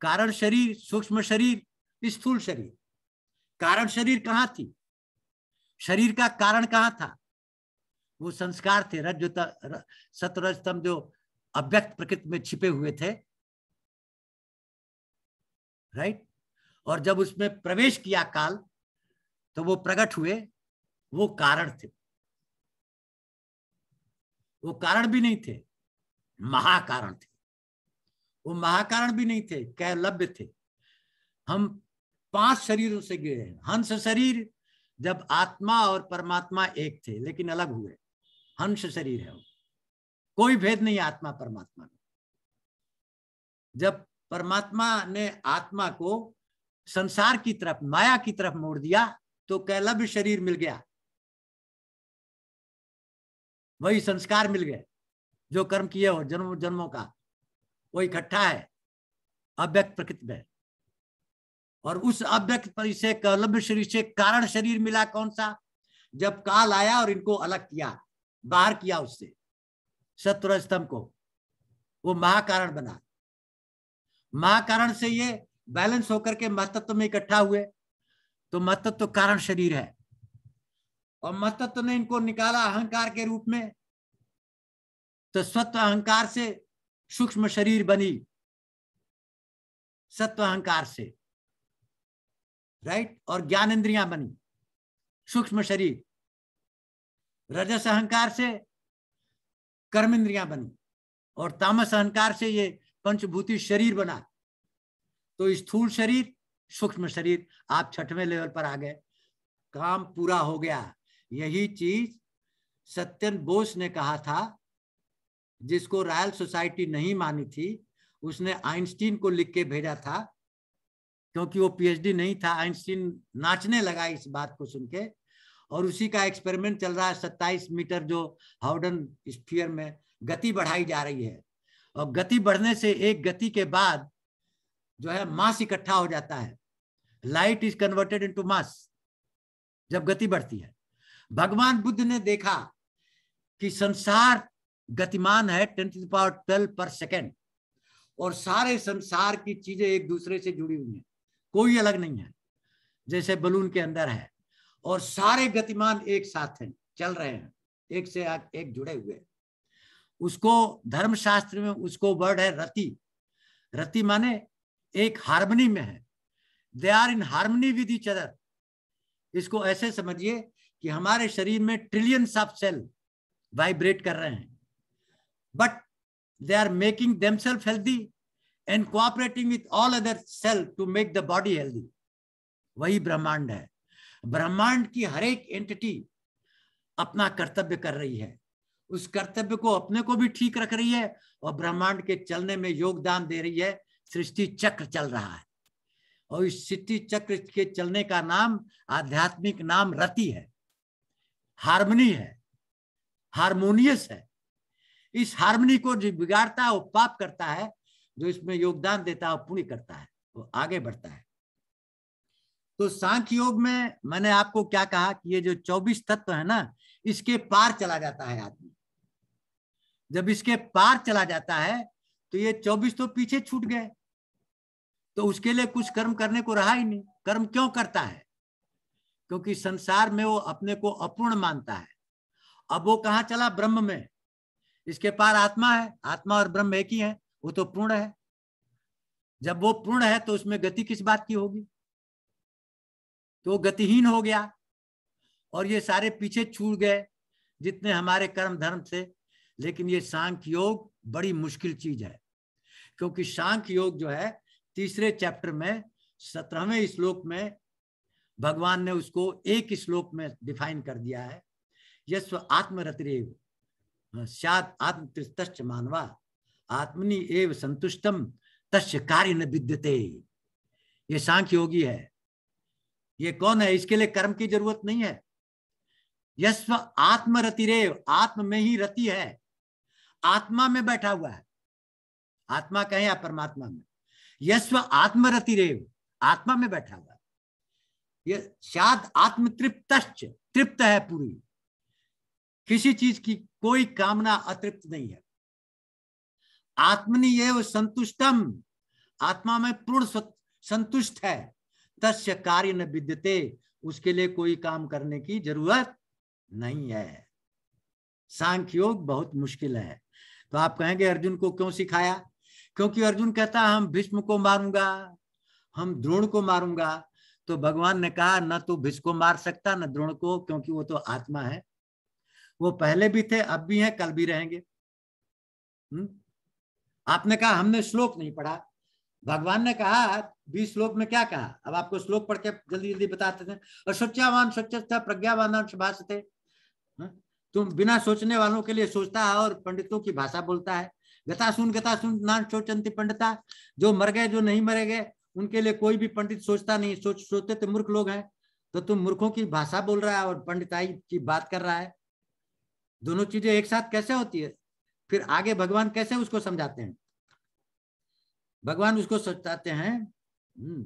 कारण शरीर सूक्ष्म शरीर स्थूल शरीर कारण शरीर कहाँ थी शरीर का कारण कहाँ था वो संस्कार थे रज सतरजतम जो अव्यक्त प्रकृति में छिपे हुए थे राइट और जब उसमें प्रवेश किया काल तो वो प्रकट हुए वो कारण थे वो कारण भी नहीं थे महाकारण थे वो महाकारण भी नहीं थे कैलव्य थे हम पांच शरीरों से गिरे हैं हंस शरीर जब आत्मा और परमात्मा एक थे लेकिन अलग हुए हंस शरीर है वो कोई भेद नहीं आत्मा परमात्मा में जब परमात्मा ने आत्मा को संसार की तरफ माया की तरफ मोड़ दिया तो कैलव्य शरीर मिल गया वही संस्कार मिल गए जो कर्म किए हो जन्म जन्मों का वो इकट्ठा है अव्यक्त प्रकृति में और उस अव्यक्त परिचय कलम्ब शरीर से कारण शरीर मिला कौन सा जब काल आया और इनको अलग किया बाहर किया उससे शत्रु स्तंभ को वो महाकारण बना महाकारण से ये बैलेंस होकर के महत्व में इकट्ठा हुए तो महत्व तो कारण शरीर है और महत्व ने इनको निकाला अहंकार के रूप में तो स्वत्व अहंकार से सूक्ष्म शरीर बनी सत्व अहंकार से राइट और ज्ञान इंद्रिया बनी सूक्ष्म शरीर रजस अहंकार से कर्म इंद्रिया बनी और तामस अहंकार से ये पंचभूति शरीर बना तो स्थूल शरीर सूक्ष्म शरीर आप छठवें लेवल पर आ गए काम पूरा हो गया यही चीज सत्यन बोस ने कहा था जिसको रॉयल सोसाइटी नहीं मानी थी उसने आइंस्टीन को लिख के भेजा था क्योंकि वो पीएचडी नहीं था आइंस्टीन नाचने लगा इस बात को सुन के और उसी का एक्सपेरिमेंट चल रहा है सत्ताईस मीटर जो हाउडन स्फीयर में गति बढ़ाई जा रही है और गति बढ़ने से एक गति के बाद जो है मास इकट्ठा हो जाता है light is converted into mass जब गति बढ़ती है भगवान बुद्ध ने देखा कि संसार गतिमान है ten to power twelve per second और सारे संसार की चीजें एक दूसरे से जुड़ी हुई हैं कोई अलग नहीं है जैसे बलून के अंदर है और सारे गतिमान एक साथ हैं चल रहे हैं एक से एक जुड़े हुए उसको धर्मशास्त्र में उसको वर्ड है रति रति माने एक हार्मनी में है they are in harmony with each other इसको ऐसे समझिए कि हमारे शरीर में ट्रिलियंस ऑफ सेल वाइब्रेट कर रहे हैं but they are making themselves healthy and cooperating with all other cell to make the body healthy वही ब्रह्मांड है ब्रह्मांड की हर एक एंटिटी अपना कर्तव्य कर रही है उस कर्तव्य को अपने को भी ठीक रख रही है और ब्रह्मांड के चलने में योगदान दे रही है सृष्टि चक्र चल रहा है और इस सृष्टि चक्र के चलने का नाम आध्यात्मिक नाम रति है हारमोनी है हारमोनियस है इस हार्मनी को जो बिगाड़ता है वो पाप करता है जो इसमें योगदान देता है वो पुण्य करता है वो आगे बढ़ता है तो सांख्य योग में मैंने आपको क्या कहा कि ये जो चौबीस तत्व है ना इसके पार चला जाता है आदमी जब इसके पार चला जाता है तो ये चौबीस तो पीछे छूट गए तो उसके लिए कुछ कर्म करने को रहा ही नहीं कर्म क्यों करता है क्योंकि संसार में वो अपने को अपूर्ण मानता है अब वो कहा चला ब्रह्म में इसके पार आत्मा है आत्मा और ब्रह्म एक ही है वो तो पूर्ण है जब वो पूर्ण है तो उसमें गति किस बात की होगी तो गतिहीन हो गया और ये सारे पीछे छूट गए जितने हमारे कर्म धर्म से लेकिन ये सांख योग बड़ी मुश्किल चीज है क्योंकि सांख योग जो है तीसरे चैप्टर में सत्रहवें श्लोक में भगवान ने उसको एक श्लोक में डिफाइन कर दिया है यस्व आत्मरतिरेव सात आत्मतृष्ट मानवा आत्मनि एव संतुष्टम तस् कार्य न विद्यते ये सांख्य योगी है ये कौन है इसके लिए कर्म की जरूरत नहीं है यस्व रेव आत्म में ही रति है आत्मा में बैठा हुआ है आत्मा कहे या परमात्मा में यस्व रेव आत्मा में बैठा हुआ है ये शाद आत्म तृप्त तृप्त है पूरी किसी चीज की कोई कामना अतृप्त नहीं है आत्मनि ये संतुष्टम आत्मा में पूर्ण संतुष्ट है तस्य कार्य न विद्यते उसके लिए कोई काम करने की जरूरत नहीं है सांख्य योग बहुत मुश्किल है तो आप कहेंगे अर्जुन को क्यों सिखाया क्योंकि अर्जुन कहता हम भीष्म को मारूंगा हम द्रोण को मारूंगा तो भगवान ने कहा न तो भीष्म को मार सकता न द्रोण को क्योंकि वो तो आत्मा है वो पहले भी थे अब भी हैं कल भी रहेंगे हुँ? हम्म? आपने कहा हमने श्लोक नहीं पढ़ा भगवान ने कहा बीस श्लोक में क्या कहा अब आपको श्लोक पढ़ के जल्दी जल्दी बताते थे और सच्चावान सच्चा प्रज्ञावान सुभाष थे हम्म? तुम बिना सोचने वालों के लिए सोचता है और पंडितों की भाषा बोलता है गता सुन गता सुन नान सोचंती पंडिता जो मर गए जो नहीं मरे गए उनके लिए कोई भी पंडित सोचता नहीं सोच सोचते तो मूर्ख लोग हैं तो तुम मूर्खों की भाषा बोल रहा है और पंडिताई की बात कर रहा है दोनों चीजें एक साथ कैसे होती है फिर आगे भगवान कैसे उसको समझाते हैं भगवान उसको समझाते हैं हम्म,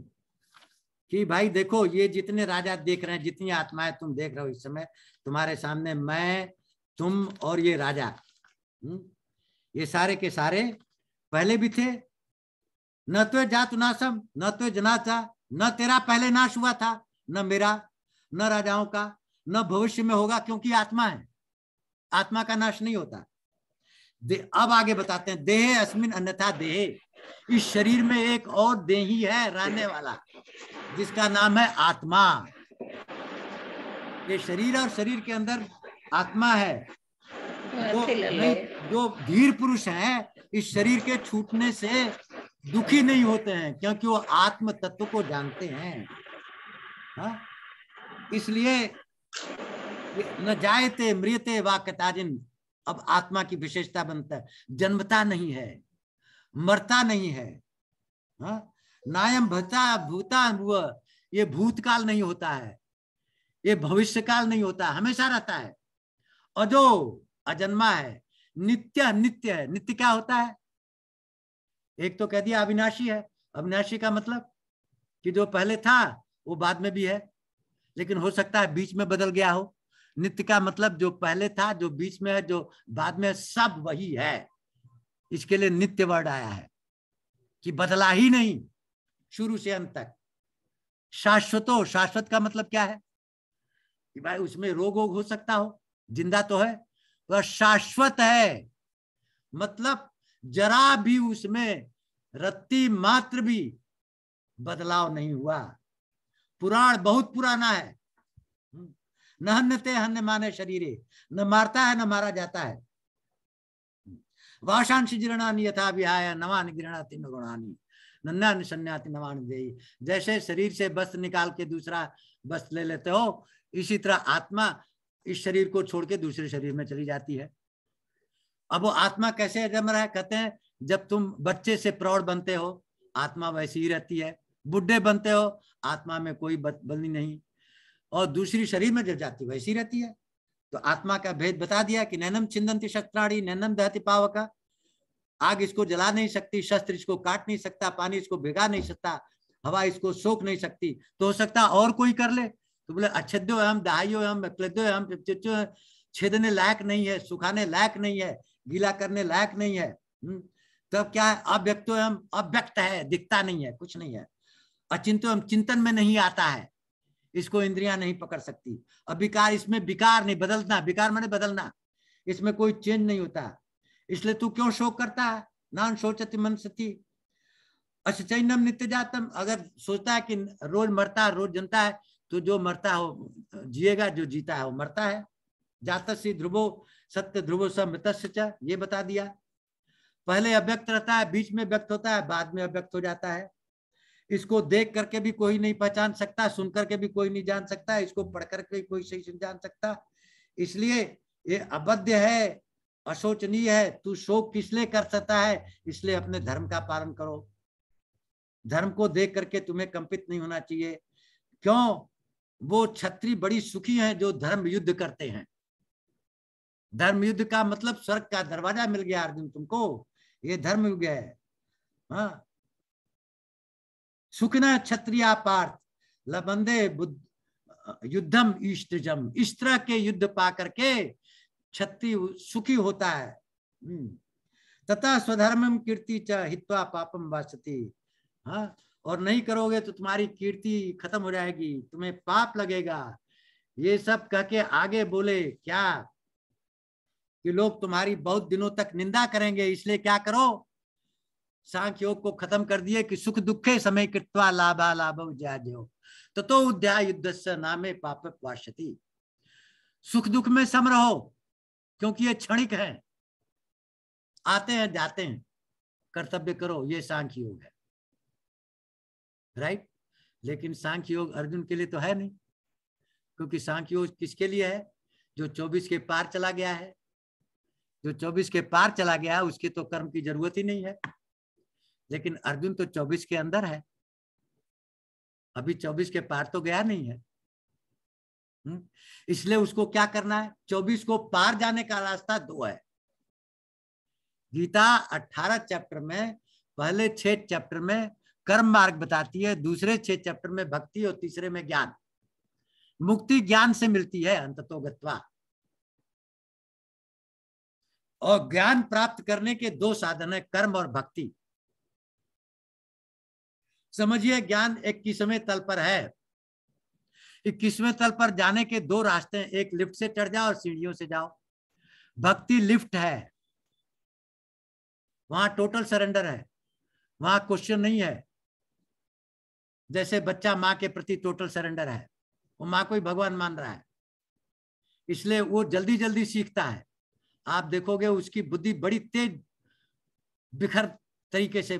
कि भाई देखो ये जितने राजा देख रहे हैं जितनी आत्माएं तुम देख रहे हो इस समय तुम्हारे सामने मैं तुम और ये राजा हम्म, ये सारे के सारे पहले भी थे न तो जात नाशम न तो जना था न तेरा पहले नाश हुआ था न मेरा न राजाओं का न भविष्य में होगा क्योंकि आत्मा है आत्मा का नाश नहीं होता अब आगे बताते हैं देह अस्मिन अन्यथा देह इस शरीर में एक और देही है रहने वाला जिसका नाम है आत्मा ये शरीर और शरीर के अंदर आत्मा है वो जो धीर पुरुष है इस शरीर के छूटने से दुखी नहीं होते हैं क्योंकि वो आत्म तत्व को जानते हैं हाँ? इसलिए न जायते मृियते वा कतारिन अब आत्मा की विशेषता बनता है जन्मता नहीं है मरता नहीं है हाँ? नायम भता भूता हुआ ये भूतकाल नहीं होता है ये भविष्यकाल नहीं होता हमेशा रहता है अजो अजन्मा है नित्य नित्य है नित्य क्या होता है एक तो कह दिया अविनाशी है अविनाशी का मतलब कि जो पहले था वो बाद में भी है लेकिन हो सकता है बीच में बदल गया हो नित्य का मतलब जो पहले था जो बीच में है जो बाद में सब वही है इसके लिए नित्य वर्ड आया है कि बदला ही नहीं शुरू से अंत तक शाश्वतो शाश्वत का मतलब क्या है कि भाई उसमें रोग वोग हो सकता हो जिंदा तो है वह शाश्वत है मतलब जरा भी उसमें रत्ती मात्र भी बदलाव नहीं हुआ पुराण बहुत पुराना है न हन्यते हन्य माने शरीर न मारता है न मारा जाता है वाषांश जीर्णानी यथा विहाय नवान गिरणा तीन गुणानी नन्या निसन्याति नवान दे जैसे शरीर से वस्त्र निकाल के दूसरा वस्त्र ले लेते हो इसी तरह आत्मा इस शरीर को छोड़ के दूसरे शरीर में चली जाती है अब वो आत्मा कैसे जम रहा है कहते हैं जब तुम बच्चे से प्रौढ़ बनते हो आत्मा वैसी ही रहती है बुढ़े बनते हो आत्मा में कोई बदली नहीं और दूसरी शरीर में जब जाती वैसी रहती है तो आत्मा का भेद बता दिया कि नैनम चिंदंती शस्त्राणी नैनम पाव का आग इसको जला नहीं सकती शस्त्र इसको काट नहीं सकता पानी इसको भिगा नहीं सकता हवा इसको सोख नहीं सकती तो हो सकता और कोई कर ले तो बोले अच्छेद्यो हम दहाइयो हम प्लेदो हम छेदने लायक नहीं है सुखाने लायक नहीं है गीला करने लायक नहीं है तब हम्म। तो क्या है अव्यक्तो हम अव्यक्त है दिखता नहीं है कुछ नहीं है अचिंतो हम चिंतन में नहीं आता है इसको इंद्रियां नहीं पकड़ सकती अब विकार इसमें विकार नहीं बदलना विकार मैंने बदलना इसमें कोई चेंज नहीं होता इसलिए तू क्यों शोक करता है नान सोचती मन सती अचैनम नित्य जातम अगर सोचता है कि रोज मरता है रोज जनता है तो जो मरता हो जिएगा जो जीता है वो मरता है जात सी ध्रुवो सत्य ध्रुवो समृत ये बता दिया पहले अव्यक्त रहता है बीच में व्यक्त होता है बाद में अव्यक्त हो जाता है इसको देख करके भी कोई नहीं पहचान सकता सुन करके भी कोई नहीं जान सकता इसको पढ़ करके भी कोई सही जान सकता इसलिए ये अबद्ध है अशोचनीय है तू शोक किस कर सकता है इसलिए अपने धर्म का पालन करो धर्म को देख करके तुम्हें कंपित नहीं होना चाहिए क्यों वो छत्री बड़ी सुखी हैं जो धर्म युद्ध करते हैं धर्म युद्ध का मतलब स्वर्ग का दरवाजा मिल गया अर्जुन तुमको ये धर्म युग है हाँ सुखना क्षत्रिया पार्थ लबंदे युद्धम इष्टजम इस तरह के युद्ध पा करके क्षत्रिय सुखी होता है हम्म। तथा स्वधर्मम कीर्ति च हित्वा पापम वाचती हाँ और नहीं करोगे तो तुम्हारी कीर्ति खत्म हो जाएगी तुम्हें पाप लगेगा ये सब कह के आगे बोले क्या कि लोग तुम्हारी बहुत दिनों तक निंदा करेंगे इसलिए क्या करो सांख्य योग को खत्म कर दिए कि सुख दुखे समय कृत्वा लाभा लाभ जयाजो ततो उद्याय युद्ध से नामे पाप वाशति सुख दुख में सम रहो क्योंकि ये क्षणिक है आते हैं जाते हैं कर्तव्य करो ये सांख्य योग है राइट लेकिन सांख्य योग अर्जुन के लिए तो है नहीं क्योंकि सांख्य योग किसके लिए है जो 24 के पार चला गया है जो 24 के पार चला गया है उसके तो कर्म की जरूरत ही नहीं है लेकिन अर्जुन तो चौबीस के अंदर है अभी चौबीस के पार तो गया नहीं है हम्म, इसलिए उसको क्या करना है चौबीस को पार जाने का रास्ता दो है गीता अठारह चैप्टर में पहले छह चैप्टर में कर्म मार्ग बताती है दूसरे छह चैप्टर में भक्ति और तीसरे में ज्ञान मुक्ति ज्ञान से मिलती है अंततोगत्वा और ज्ञान प्राप्त करने के दो साधन है कर्म और भक्ति समझिए ज्ञान इक्कीसवें तल पर है इक्कीसवें तल पर जाने के दो रास्ते हैं एक लिफ्ट से चढ़ जाओ और सीढ़ियों से जाओ भक्ति लिफ्ट है वहां टोटल सरेंडर है वहां क्वेश्चन नहीं है जैसे बच्चा माँ के प्रति टोटल सरेंडर है वो माँ को ही भगवान मान रहा है इसलिए वो जल्दी जल्दी सीखता है आप देखोगे उसकी बुद्धि बड़ी तेज बिखर तरीके से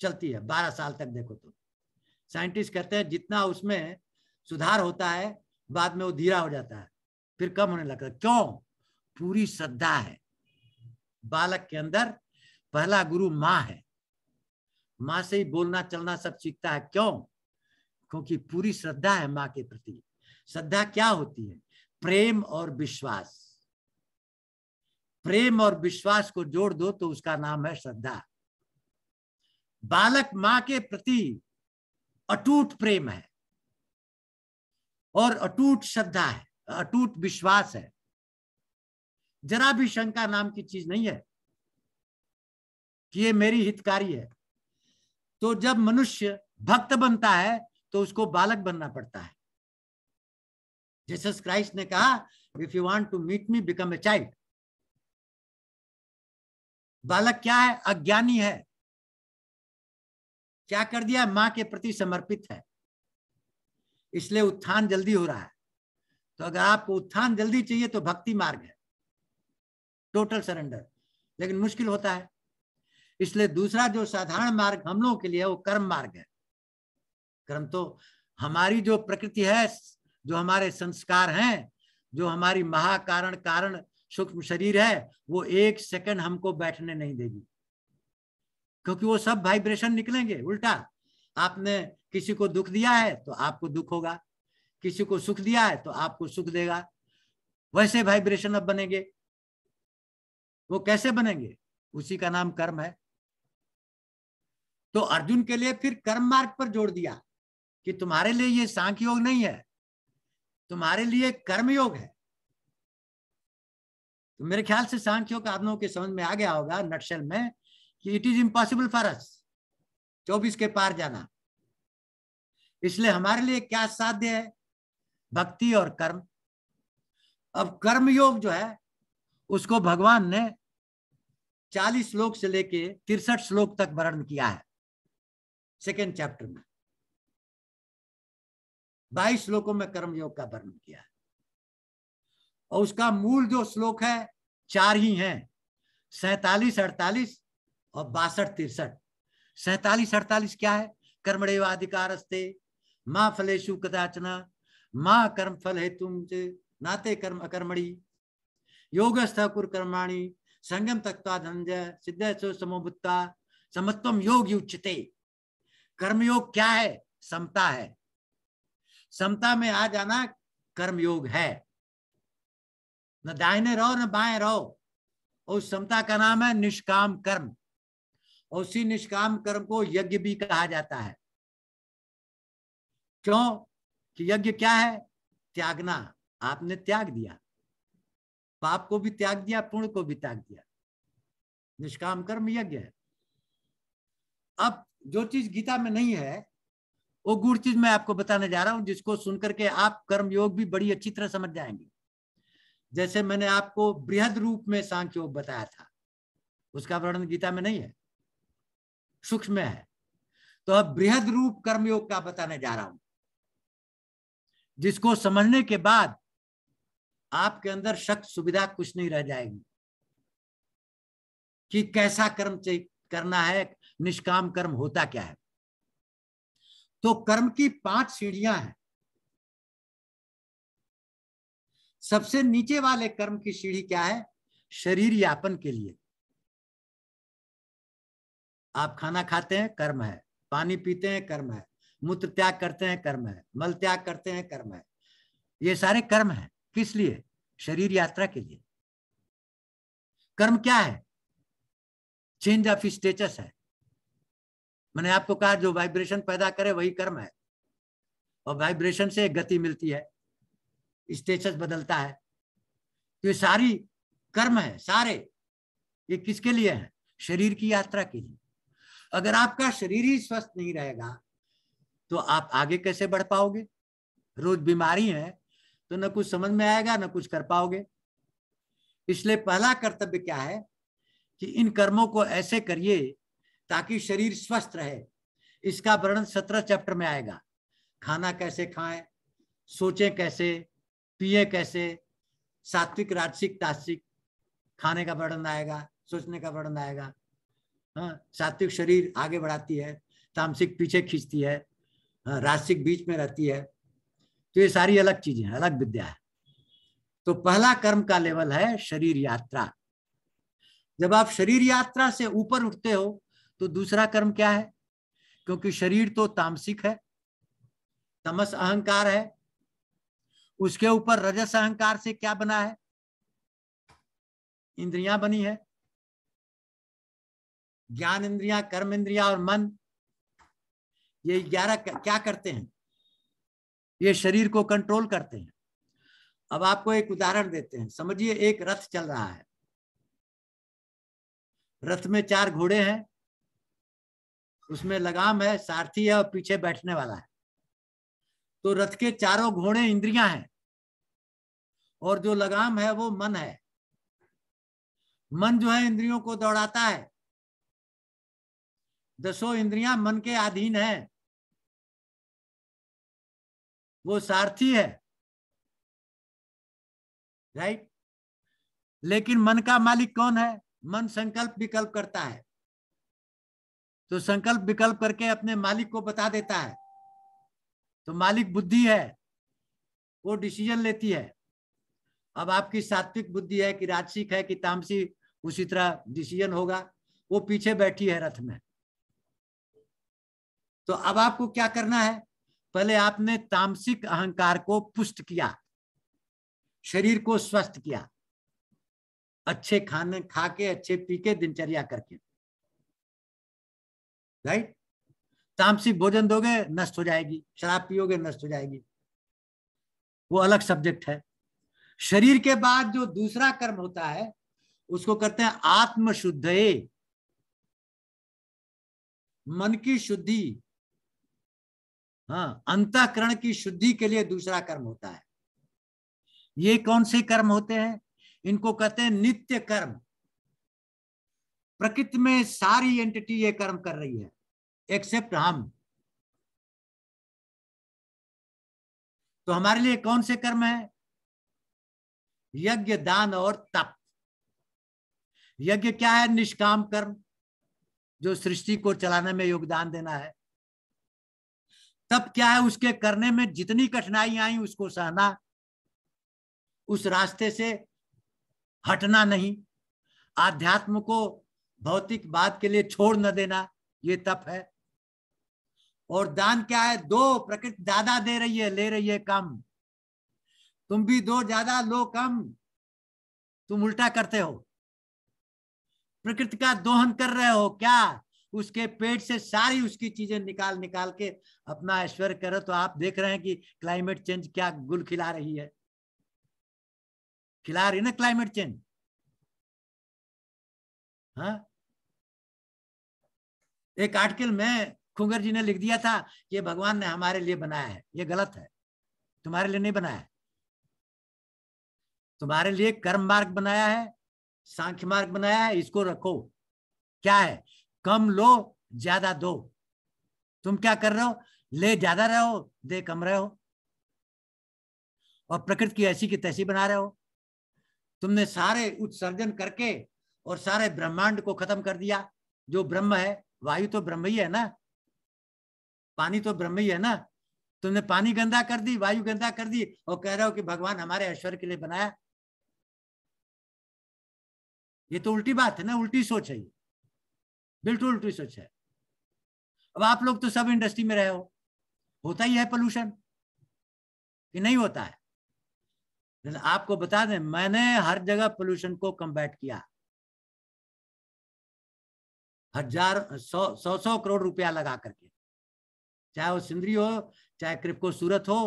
चलती है बारह साल तक देखो तो साइंटिस्ट कहते हैं जितना उसमें सुधार होता है बाद में वो धीरा हो जाता है फिर कम होने लगता है क्यों पूरी श्रद्धा है बालक के अंदर पहला गुरु माँ है माँ से ही बोलना चलना सब सीखता है क्यों क्योंकि पूरी श्रद्धा है माँ के प्रति श्रद्धा क्या होती है प्रेम और विश्वास प्रेम और विश्वास को जोड़ दो तो उसका नाम है श्रद्धा बालक मां के प्रति अटूट प्रेम है और अटूट श्रद्धा है अटूट विश्वास है जरा भी शंका नाम की चीज नहीं है कि ये मेरी हितकारी है तो जब मनुष्य भक्त बनता है तो उसको बालक बनना पड़ता है जीसस क्राइस्ट ने कहा if you want to meet me become a child बालक क्या है अज्ञानी है क्या कर दिया मां के प्रति समर्पित है इसलिए उत्थान जल्दी हो रहा है तो अगर आपको उत्थान जल्दी चाहिए तो भक्ति मार्ग है टोटल सरेंडर लेकिन मुश्किल होता है इसलिए दूसरा जो साधारण मार्ग हम लोगों के लिए है वो कर्म मार्ग है कर्म तो हमारी जो प्रकृति है जो हमारे संस्कार हैं जो हमारी महाकारण कारण सूक्ष्म शरीर है वो एक सेकंड हमको बैठने नहीं देगी क्योंकि वो सब वाइब्रेशन निकलेंगे उल्टा आपने किसी को दुख दिया है तो आपको दुख होगा किसी को सुख दिया है तो आपको सुख देगा वैसे वाइब्रेशन अब बनेंगे वो कैसे बनेंगे उसी का नाम कर्म है तो अर्जुन के लिए फिर कर्म मार्ग पर जोड़ दिया कि तुम्हारे लिए ये सांख्य योग नहीं है तुम्हारे लिए कर्म योग है तो मेरे ख्याल से सांख्य योग आप के समझ में आ गया होगा नक्शल में कि it is impossible for us चौबीस के पार जाना इसलिए हमारे लिए क्या साध्य है भक्ति और कर्म अब कर्म योग जो है उसको भगवान ने चालीस श्लोक से लेके तिरसठ श्लोक तक वर्णन किया है सेकेंड चैप्टर में बाईस श्लोकों में कर्म योग का वर्णन किया है और उसका मूल जो श्लोक है चार ही हैं सैतालीस अड़तालीस और बासठ तिरसठ सैतालीस अड़तालीस क्या है कर्मेवाधिकार माँ फलेशु कदाचना माँ कर्म फल है तुम नाते कर्म अकर्मणी योग कर्माणी संगम तत्वा धनंजय सिद्ध समोभुत्ता समत्वम योग उच्चते कर्मयोग क्या है समता है समता में आ जाना कर्मयोग है न दाहिने रहो न बाएं रहो और समता का नाम है निष्काम कर्म उसी निष्काम कर्म को यज्ञ भी कहा जाता है क्यों कि यज्ञ क्या है त्यागना आपने त्याग दिया पाप को भी त्याग दिया पुण्य को भी त्याग दिया निष्काम कर्म यज्ञ है अब जो चीज गीता में नहीं है वो गुड़ चीज मैं आपको बताने जा रहा हूं जिसको सुनकर के आप कर्म योग भी बड़ी अच्छी तरह समझ जाएंगे जैसे मैंने आपको बृहद रूप में सांख्य योग बताया था उसका वर्णन गीता में नहीं है सूक्ष्म है तो अब बृहद रूप कर्मयोग का बताने जा रहा हूं जिसको समझने के बाद आपके अंदर शक सुविधा कुछ नहीं रह जाएगी कि कैसा कर्म करना है निष्काम कर्म होता क्या है तो कर्म की पांच सीढ़ियां हैं सबसे नीचे वाले कर्म की सीढ़ी क्या है शरीर यापन के लिए आप खाना खाते हैं कर्म है पानी पीते हैं कर्म है मूत्र त्याग करते हैं कर्म है मल त्याग करते हैं कर्म है ये सारे कर्म है किस लिए शरीर यात्रा के लिए कर्म क्या है चेंज ऑफ स्टेटस है मैंने आपको कहा जो वाइब्रेशन पैदा करे वही कर्म है और वाइब्रेशन से गति मिलती है स्टेटस बदलता है तो ये सारी कर्म है सारे ये किसके लिए है शरीर की यात्रा के लिए अगर आपका शरीर ही स्वस्थ नहीं रहेगा तो आप आगे कैसे बढ़ पाओगे रोज बीमारी है तो न कुछ समझ में आएगा ना कुछ कर पाओगे इसलिए पहला कर्तव्य क्या है कि इन कर्मों को ऐसे करिए ताकि शरीर स्वस्थ रहे इसका वर्णन सत्रह चैप्टर में आएगा खाना कैसे खाएं सोचे कैसे पिए कैसे सात्विक राजसिक तासिक खाने का वर्णन आएगा सोचने का वर्णन आएगा हाँ, सात्विक शरीर आगे बढ़ाती है तामसिक पीछे खींचती है हाँ, राशिक बीच में रहती है तो ये सारी अलग चीजें हैं अलग विद्या है तो पहला कर्म का लेवल है शरीर यात्रा जब आप शरीर यात्रा से ऊपर उठते हो तो दूसरा कर्म क्या है क्योंकि शरीर तो तामसिक है तमस अहंकार है उसके ऊपर रजस अहंकार से क्या बना है इंद्रियां बनी है ज्ञान इंद्रिया कर्म इंद्रिया और मन ये ग्यारह क्या करते हैं ये शरीर को कंट्रोल करते हैं अब आपको एक उदाहरण देते हैं समझिए एक रथ चल रहा है रथ में चार घोड़े हैं उसमें लगाम है सारथी है और पीछे बैठने वाला है तो रथ के चारों घोड़े इंद्रियां हैं और जो लगाम है वो मन है मन जो है इंद्रियों को दौड़ाता है दसो इंद्रियां मन के अधीन है वो सारथी है राइट लेकिन मन का मालिक कौन है मन संकल्प विकल्प करता है तो संकल्प विकल्प करके अपने मालिक को बता देता है तो मालिक बुद्धि है वो डिसीजन लेती है अब आपकी सात्विक बुद्धि है कि राजसिक है कि तामसी उसी तरह डिसीजन होगा वो पीछे बैठी है रथ में तो अब आपको क्या करना है पहले आपने तामसिक अहंकार को पुष्ट किया शरीर को स्वस्थ किया अच्छे खाने खा के अच्छे पी के दिनचर्या करके राइट तामसिक भोजन दोगे नष्ट हो जाएगी शराब पियोगे नष्ट हो जाएगी वो अलग सब्जेक्ट है शरीर के बाद जो दूसरा कर्म होता है उसको कहते हैं आत्म शुद्ध मन की शुद्धि हाँ अंतकरण की शुद्धि के लिए दूसरा कर्म होता है ये कौन से कर्म होते हैं इनको कहते हैं नित्य कर्म प्रकृति में सारी एंटिटी ये कर्म कर रही है एक्सेप्ट हम तो हमारे लिए कौन से कर्म है यज्ञ दान और तप यज्ञ क्या है निष्काम कर्म जो सृष्टि को चलाने में योगदान देना है तब क्या है उसके करने में जितनी कठिनाई आई उसको सहना उस रास्ते से हटना नहीं आध्यात्म को भौतिक बात के लिए छोड़ न देना ये तप है और दान क्या है दो प्रकृति ज्यादा दे रही है ले रही है कम तुम भी दो ज्यादा लो कम तुम उल्टा करते हो प्रकृति का दोहन कर रहे हो क्या उसके पेट से सारी उसकी चीजें निकाल निकाल के अपना ऐश्वर्य करो तो आप देख रहे हैं कि क्लाइमेट चेंज क्या गुल खिला रही है खिला रही ना क्लाइमेट चेंज हाँ एक आर्टिकल में खुंगर जी ने लिख दिया था ये भगवान ने हमारे लिए बनाया है ये गलत है तुम्हारे लिए नहीं बनाया है तुम्हारे लिए कर्म मार्ग बनाया है सांख्य मार्ग बनाया है इसको रखो क्या है कम लो ज्यादा दो तुम क्या कर रहे हो ले ज्यादा रहे हो दे कम रहे हो और प्रकृति की ऐसी की तैसी बना रहे हो तुमने सारे उत्सर्जन करके और सारे ब्रह्मांड को खत्म कर दिया जो ब्रह्म है वायु तो ब्रह्म ही है ना पानी तो ब्रह्म ही है ना तुमने पानी गंदा कर दी वायु गंदा कर दी और कह रहे हो कि भगवान हमारे ऐश्वर्य के लिए बनाया ये तो उल्टी बात है ना उल्टी सोच है ये बिल्कुल उल्टी सच है अब आप लोग तो सब इंडस्ट्री में रहे हो होता ही है पोल्यूशन कि नहीं होता है आपको बता दें मैंने हर जगह पोल्यूशन को कम्बैट किया हजार सौ सौ सौ करोड़ रुपया लगा करके चाहे वो सिंदरी हो चाहे क्रिपको सूरत हो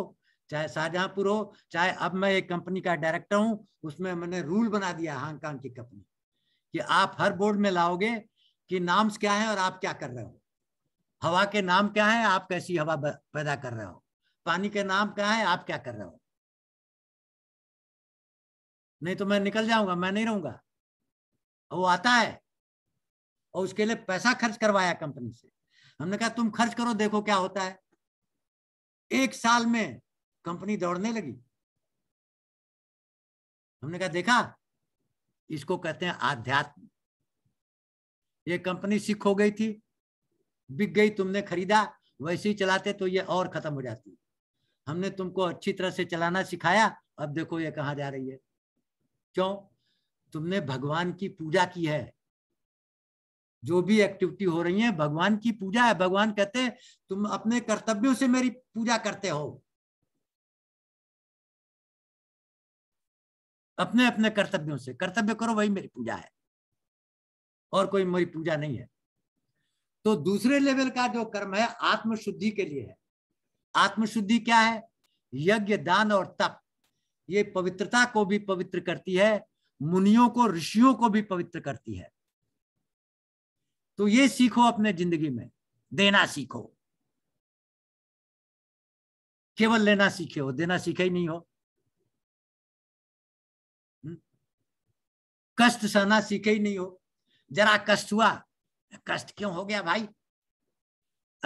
चाहे शाहजहांपुर हो चाहे अब मैं एक कंपनी का डायरेक्टर हूं उसमें मैंने रूल बना दिया हांगकांग की कंपनी कि आप हर बोर्ड में लाओगे कि नाम्स क्या है और आप क्या कर रहे हो हवा के नाम क्या है आप कैसी हवा पैदा कर रहे हो पानी के नाम क्या है आप क्या कर रहे हो नहीं तो मैं निकल जाऊंगा मैं नहीं रहूंगा वो आता है और उसके लिए पैसा खर्च करवाया कंपनी से हमने कहा तुम खर्च करो देखो क्या होता है एक साल में कंपनी दौड़ने लगी हमने कहा देखा इसको कहते हैं आध्यात्म ये कंपनी सिख हो गई थी बिक गई तुमने खरीदा वैसे ही चलाते तो ये और खत्म हो जाती हमने तुमको अच्छी तरह से चलाना सिखाया अब देखो ये कहा जा रही है क्यों तुमने भगवान की पूजा की है जो भी एक्टिविटी हो रही है भगवान की पूजा है भगवान कहते हैं तुम अपने कर्तव्यों से मेरी पूजा करते हो अपने अपने कर्तव्यों से कर्तव्य करो वही मेरी पूजा है और कोई मेरी पूजा नहीं है तो दूसरे लेवल का जो कर्म है आत्मशुद्धि के लिए है आत्मशुद्धि क्या है यज्ञ दान और तप ये पवित्रता को भी पवित्र करती है मुनियों को ऋषियों को भी पवित्र करती है तो ये सीखो अपने जिंदगी में देना सीखो केवल लेना सीखे हो देना सीखे ही नहीं हो हम्म। कष्ट सहना सीखे ही नहीं हो जरा कष्ट हुआ कष्ट क्यों हो गया भाई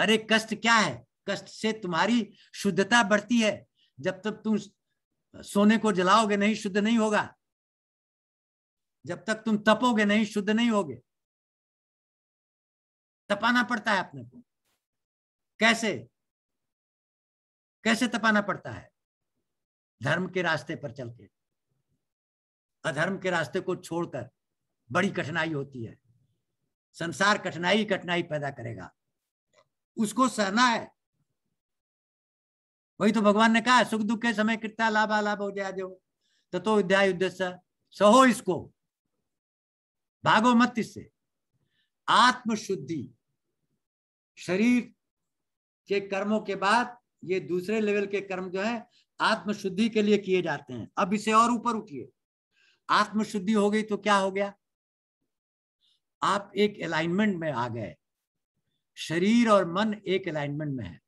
अरे कष्ट क्या है कष्ट से तुम्हारी शुद्धता बढ़ती है जब तक तुम सोने को जलाओगे नहीं शुद्ध नहीं होगा जब तक तुम तपोगे नहीं शुद्ध नहीं होगे तपाना पड़ता है अपने को कैसे कैसे तपाना पड़ता है धर्म के रास्ते पर चल के अधर्म के रास्ते को छोड़कर बड़ी कठिनाई होती है संसार कठिनाई कठिनाई पैदा करेगा उसको सहना है वही तो भगवान ने कहा सुख दुख के समय कृत्या लाभ लाभ हो जाए जो तथो विद्या उद्देश्य सहो इसको भागो मत इससे आत्मशुद्धि शरीर के कर्मों के बाद ये दूसरे लेवल के कर्म जो है आत्मशुद्धि के लिए किए जाते हैं अब इसे और ऊपर उठिए आत्मशुद्धि हो गई तो क्या हो गया आप एक अलाइनमेंट में आ गए शरीर और मन एक अलाइनमेंट में है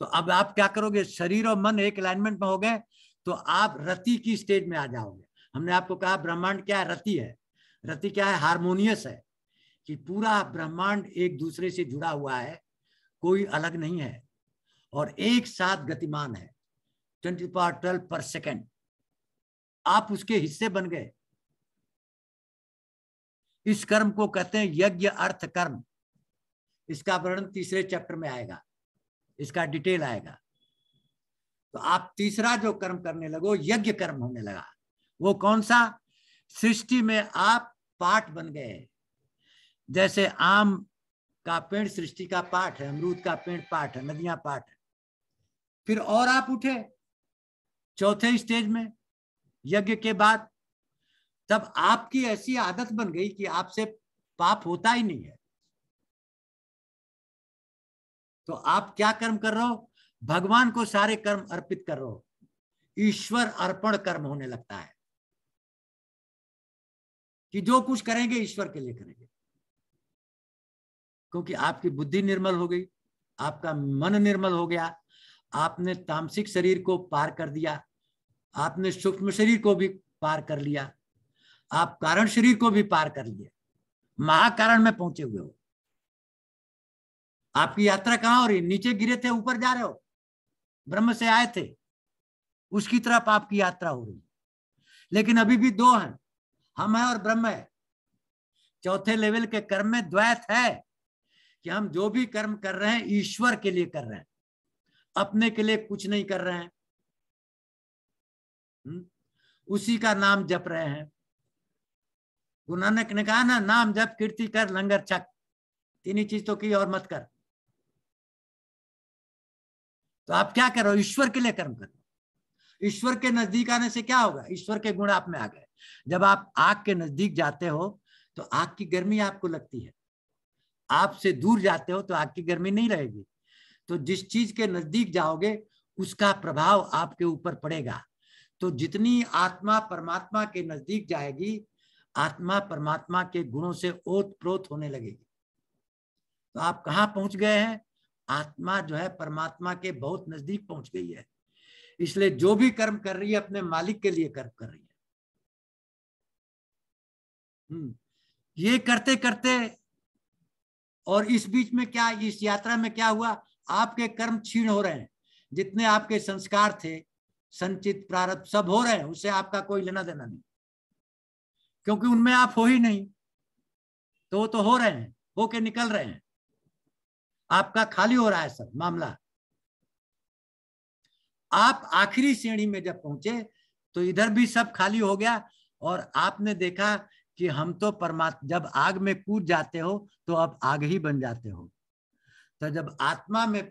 तो अब आप क्या करोगे शरीर और मन एक अलाइनमेंट में हो गए तो आप रति की स्टेज में आ जाओगे हमने आपको कहा ब्रह्मांड क्या है रति है रति क्या है हारमोनियस है कि पूरा ब्रह्मांड एक दूसरे से जुड़ा हुआ है कोई अलग नहीं है और एक साथ गतिमान है ट्वेंटी ट्वेल्व पर सेकेंड आप उसके हिस्से बन गए इस कर्म को कहते हैं यज्ञ अर्थ कर्म इसका वर्णन तीसरे चैप्टर में आएगा इसका डिटेल आएगा तो आप तीसरा जो कर्म करने लगो यज्ञ कर्म होने लगा वो कौन सा सृष्टि में आप पाठ बन गए जैसे आम का पेड़ सृष्टि का पाठ है अमरूद का पेड़ पाठ है नदियां पाठ है फिर और आप उठे चौथे स्टेज में यज्ञ के बाद तब आपकी ऐसी आदत बन गई कि आपसे पाप होता ही नहीं है तो आप क्या कर्म कर रहे हो भगवान को सारे कर्म अर्पित कर रहे हो ईश्वर अर्पण कर्म होने लगता है कि जो कुछ करेंगे ईश्वर के लिए करेंगे क्योंकि आपकी बुद्धि निर्मल हो गई आपका मन निर्मल हो गया आपने तामसिक शरीर को पार कर दिया आपने सूक्ष्म शरीर को भी पार कर लिया आप कारण शरीर को भी पार कर लिए महाकारण में पहुंचे हुए हो आपकी यात्रा कहां हो रही नीचे गिरे थे ऊपर जा रहे हो ब्रह्म से आए थे उसकी तरफ आपकी यात्रा हो रही लेकिन अभी भी दो हैं हम है और ब्रह्म है चौथे लेवल के कर्म में द्वैत है कि हम जो भी कर्म कर रहे हैं ईश्वर के लिए कर रहे हैं अपने के लिए कुछ नहीं कर रहे हैं हम्म? उसी का नाम जप रहे हैं गुरु नानक ने कहा ना नाम जब कीर्ति कर लंगर छक तीन ही चीज तो की और मत कर तो आप क्या करो ईश्वर के लिए कर्म करो ईश्वर के नजदीक आने से क्या होगा ईश्वर के गुण आप में आ गए जब आप आग के नजदीक जाते हो तो आग की गर्मी आपको लगती है आपसे दूर जाते हो तो आग की गर्मी नहीं रहेगी तो जिस चीज के नजदीक जाओगे उसका प्रभाव आपके ऊपर पड़ेगा तो जितनी आत्मा परमात्मा के नजदीक जाएगी आत्मा परमात्मा के गुणों से ओत प्रोत होने लगेगी तो आप कहाँ पहुंच गए हैं आत्मा जो है परमात्मा के बहुत नजदीक पहुंच गई है इसलिए जो भी कर्म कर रही है अपने मालिक के लिए कर्म कर रही है हम्म, ये करते करते और इस बीच में क्या इस यात्रा में क्या हुआ आपके कर्म क्षीण हो रहे हैं जितने आपके संस्कार थे संचित प्रारब्ध सब हो रहे हैं उससे आपका कोई लेना देना नहीं क्योंकि उनमें आप हो ही नहीं तो वो तो हो रहे हैं हो के निकल रहे हैं आपका खाली हो रहा है सब मामला आप आखिरी श्रेणी में जब पहुंचे तो इधर भी सब खाली हो गया और आपने देखा कि हम तो परमात्मा जब आग में कूद जाते हो तो आप आग ही बन जाते हो तो जब आत्मा में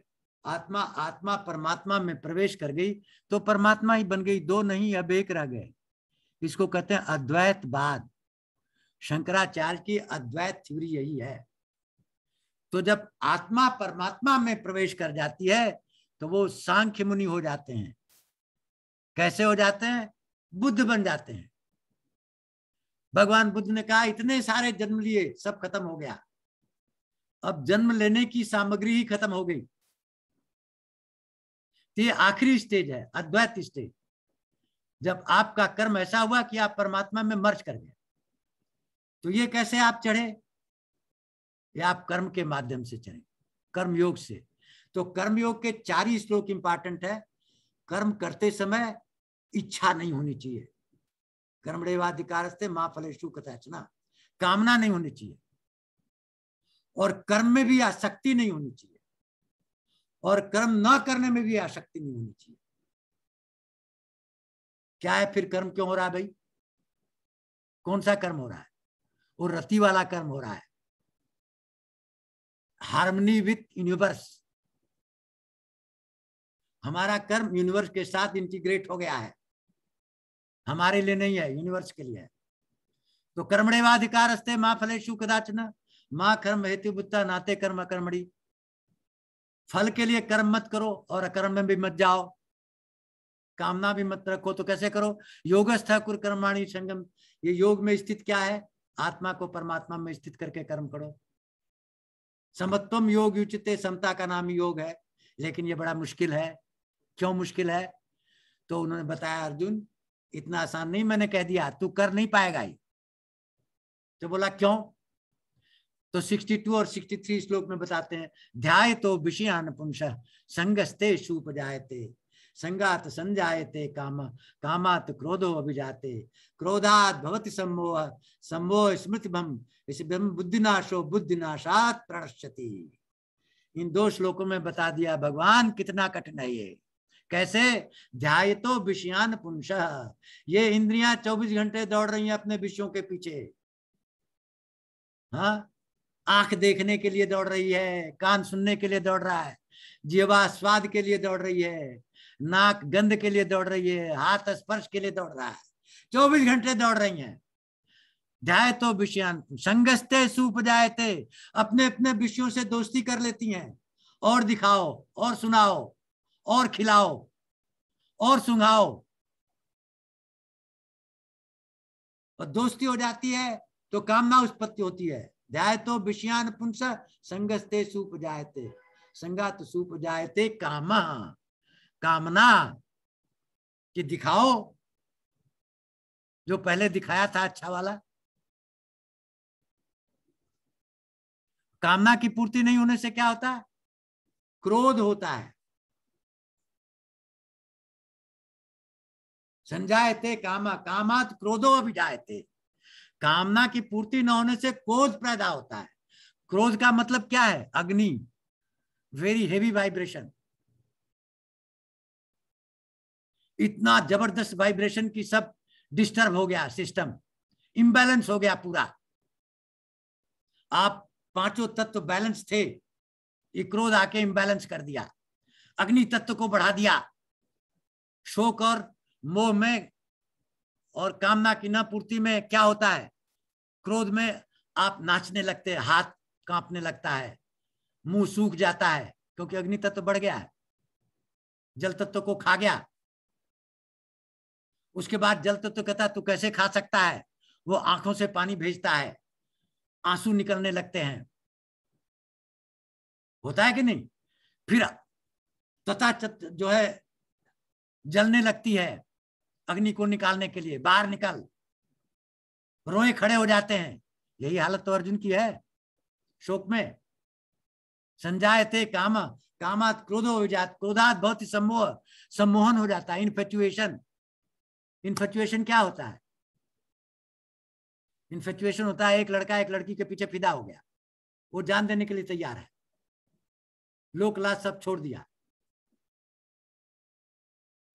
आत्मा आत्मा परमात्मा में प्रवेश कर गई तो परमात्मा ही बन गई दो नहीं अब एक रह गए इसको कहते हैं अद्वैतवाद शंकराचार्य की अद्वैत थ्योरी यही है तो जब आत्मा परमात्मा में प्रवेश कर जाती है तो वो सांख्य मुनि हो जाते हैं कैसे हो जाते हैं बुद्ध बन जाते हैं भगवान बुद्ध ने कहा इतने सारे जन्म लिए सब खत्म हो गया अब जन्म लेने की सामग्री ही खत्म हो गई तो ये आखिरी स्टेज है अद्वैत स्टेज जब आपका कर्म ऐसा हुआ कि आप परमात्मा में मर्ज कर गए तो ये कैसे आप चढ़े ये आप कर्म के माध्यम से चढ़े कर्म योग से तो कर्म योग के चार ही श्लोक इंपॉर्टेंट है कर्म करते समय इच्छा नहीं होनी चाहिए कर्मणेवाधिकार से माँ फलेशु कथाचना कामना नहीं होनी चाहिए और कर्म में भी आसक्ति नहीं होनी चाहिए और कर्म ना करने में भी आसक्ति नहीं होनी चाहिए क्या है फिर कर्म क्यों हो रहा है भाई कौन सा कर्म हो रहा है वो रति वाला कर्म हो रहा है हार्मनी विथ यूनिवर्स हमारा कर्म यूनिवर्स के साथ इंटीग्रेट हो गया है हमारे लिए नहीं है यूनिवर्स के लिए है तो कर्मणेवाधिकार अस्ते माँ फलेशु कदाचना माँ कर्म हेतु बुद्धा नाते कर्म अकर्मणी फल के लिए कर्म मत करो और अकर्म में भी मत जाओ कामना भी मत रखो तो कैसे करो योगस्था कर्माणी संगम ये योग में स्थित क्या है आत्मा को परमात्मा में स्थित करके कर्म करो समत्वम योग उचित समता का नाम योग है लेकिन ये बड़ा मुश्किल है क्यों मुश्किल है तो उन्होंने बताया अर्जुन इतना आसान नहीं मैंने कह दिया तू कर नहीं पाएगा ही तो बोला क्यों तो 62 और 63 श्लोक में बताते हैं ध्याय तो विषयान पुंस संगस्ते सुपजायते संगात संजायते काम कामात क्रोधो अभिजाते क्रोधात भवति सम्मोह सम्मोह स्मृति भम इस बुद्धिनाशो बुद्धिनाशात प्रणश्यति इन दो श्लोकों में बता दिया भगवान कितना कठिन है ये कैसे ध्याय तो विषयान पुंस ये इंद्रियां 24 घंटे दौड़ रही हैं अपने विषयों के पीछे हाँ आंख देखने के लिए दौड़ रही है कान सुनने के लिए दौड़ रहा है जीवा स्वाद के लिए दौड़ रही है नाक गंध के लिए दौड़ रही है हाथ स्पर्श के लिए दौड़ रहा है चौबीस घंटे दौड़ रही है जाए तो विषयान संगस्ते सुपजायते अपने अपने विषयों से दोस्ती कर लेती हैं और दिखाओ और सुनाओ और खिलाओ और सुंघाओ और दोस्ती हो जाती है तो कामना उत्पत्ति होती है जाए तो विषयान पुंस संगस्ते सुप जायते संगात सुप जायते कामा कामना कि दिखाओ जो पहले दिखाया था अच्छा वाला कामना की पूर्ति नहीं होने से क्या होता है क्रोध होता है संजायते कामा कामात क्रोधो अभी जायते कामना की पूर्ति न होने से क्रोध पैदा होता है क्रोध का मतलब क्या है अग्नि वेरी हेवी वाइब्रेशन इतना जबरदस्त वाइब्रेशन की सब डिस्टर्ब हो गया सिस्टम इम्बैलेंस हो गया पूरा आप पांचों तत्व बैलेंस थे ये क्रोध आके इम्बैलेंस कर दिया अग्नि तत्व को बढ़ा दिया शोक और मोह में और कामना की न पूर्ति में क्या होता है क्रोध में आप नाचने लगते हैं हाथ कांपने लगता है मुंह सूख जाता है क्योंकि अग्नि तत्व बढ़ गया है जल तत्व को खा गया उसके बाद जल तत्व तो कहता तू कैसे खा सकता है वो आंखों से पानी भेजता है आंसू निकलने लगते हैं होता है कि नहीं फिर तथा जो है जलने लगती है अग्नि को निकालने के लिए बाहर निकल रोए खड़े हो जाते हैं यही हालत तो अर्जुन की है शोक में संजाय थे काम कामात क्रोधो हो जात क्रोधात बहुत ही सम्मोह सम्मोहन हो जाता है इनफेचुएशन इन्फेचुएशन क्या होता है इन्फेचुएशन होता है एक लड़का एक लड़की के पीछे फिदा हो गया वो जान देने के लिए तैयार है लो क्लास सब छोड़ दिया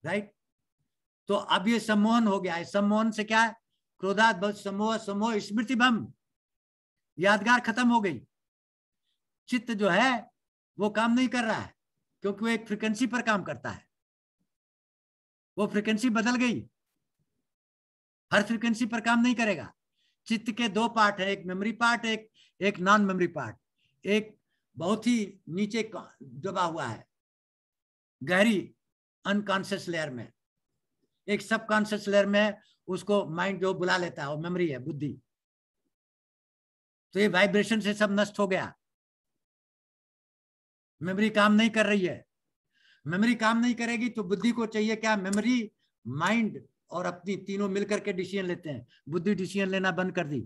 राइट तो अब ये सम्मोहन हो गया है सम्मोहन से क्या है क्रोधात समोह समोह स्मृति भम यादगार खत्म हो गई चित्त जो है वो काम नहीं कर रहा है क्योंकि वो एक फ्रिक्वेंसी पर काम करता है वो फ्रीक्वेंसी बदल गई हर फ्रीक्वेंसी पर काम नहीं करेगा चित्त के दो पार्ट है एक मेमोरी पार्ट एक एक नॉन मेमोरी पार्ट एक बहुत ही नीचे दबा हुआ है गहरी अनकॉन्शियस लेयर में एक सबकॉन्शियस लेयर में उसको माइंड जो बुला लेता है वो मेमोरी है बुद्धि तो ये वाइब्रेशन से सब नष्ट हो गया मेमोरी काम नहीं कर रही है मेमोरी काम नहीं करेगी तो बुद्धि को चाहिए क्या मेमोरी माइंड और अपनी तीनों मिलकर के डिसीजन लेते हैं बुद्धि डिसीजन लेना बंद कर दी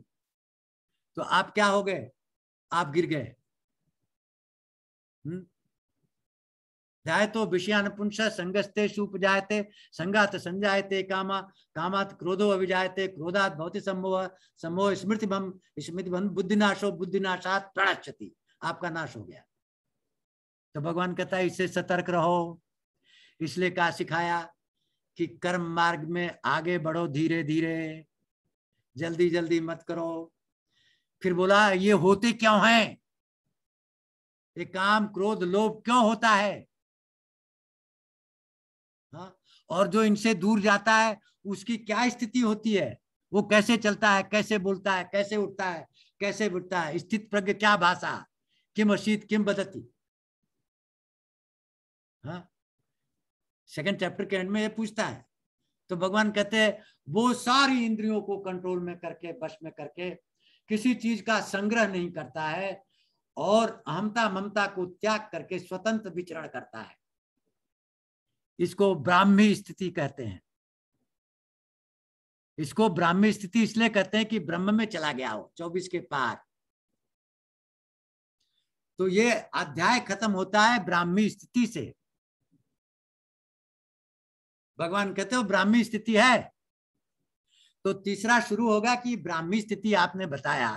तो आप क्या हो गए आप गिर गए तो संगस्ते संगस्ते जायते संगात संजायते कामा कामात क्रोधो अभिजायते क्रोधात भौति सम्मोह सम्मोह स्मृति भम स्मृति भम बुद्धिनाशो बुद्धिनाशात प्रणक्षति आपका नाश हो गया तो भगवान कहता है इससे सतर्क रहो इसलिए कहा सिखाया कि कर्म मार्ग में आगे बढ़ो धीरे धीरे जल्दी जल्दी मत करो फिर बोला ये होते क्यों हैं ये काम क्रोध लोभ क्यों होता है हा? और जो इनसे दूर जाता है उसकी क्या स्थिति होती है वो कैसे चलता है कैसे बोलता है कैसे उठता है कैसे उठता है स्थित प्रज्ञ क्या भाषा किम अशीत किम बदती हाँ सेकंड चैप्टर के एंड में ये पूछता है तो भगवान कहते हैं वो सारी इंद्रियों को कंट्रोल में करके बस में करके किसी चीज का संग्रह नहीं करता है और अहमता ममता को त्याग करके स्वतंत्र विचरण करता है इसको ब्राह्मी स्थिति कहते हैं इसको ब्राह्मी स्थिति इसलिए कहते हैं कि ब्रह्म में चला गया हो चौबीस के पार तो ये अध्याय खत्म होता है ब्राह्मी स्थिति से भगवान कहते हो ब्राह्मी स्थिति है तो तीसरा शुरू होगा कि ब्राह्मी स्थिति आपने बताया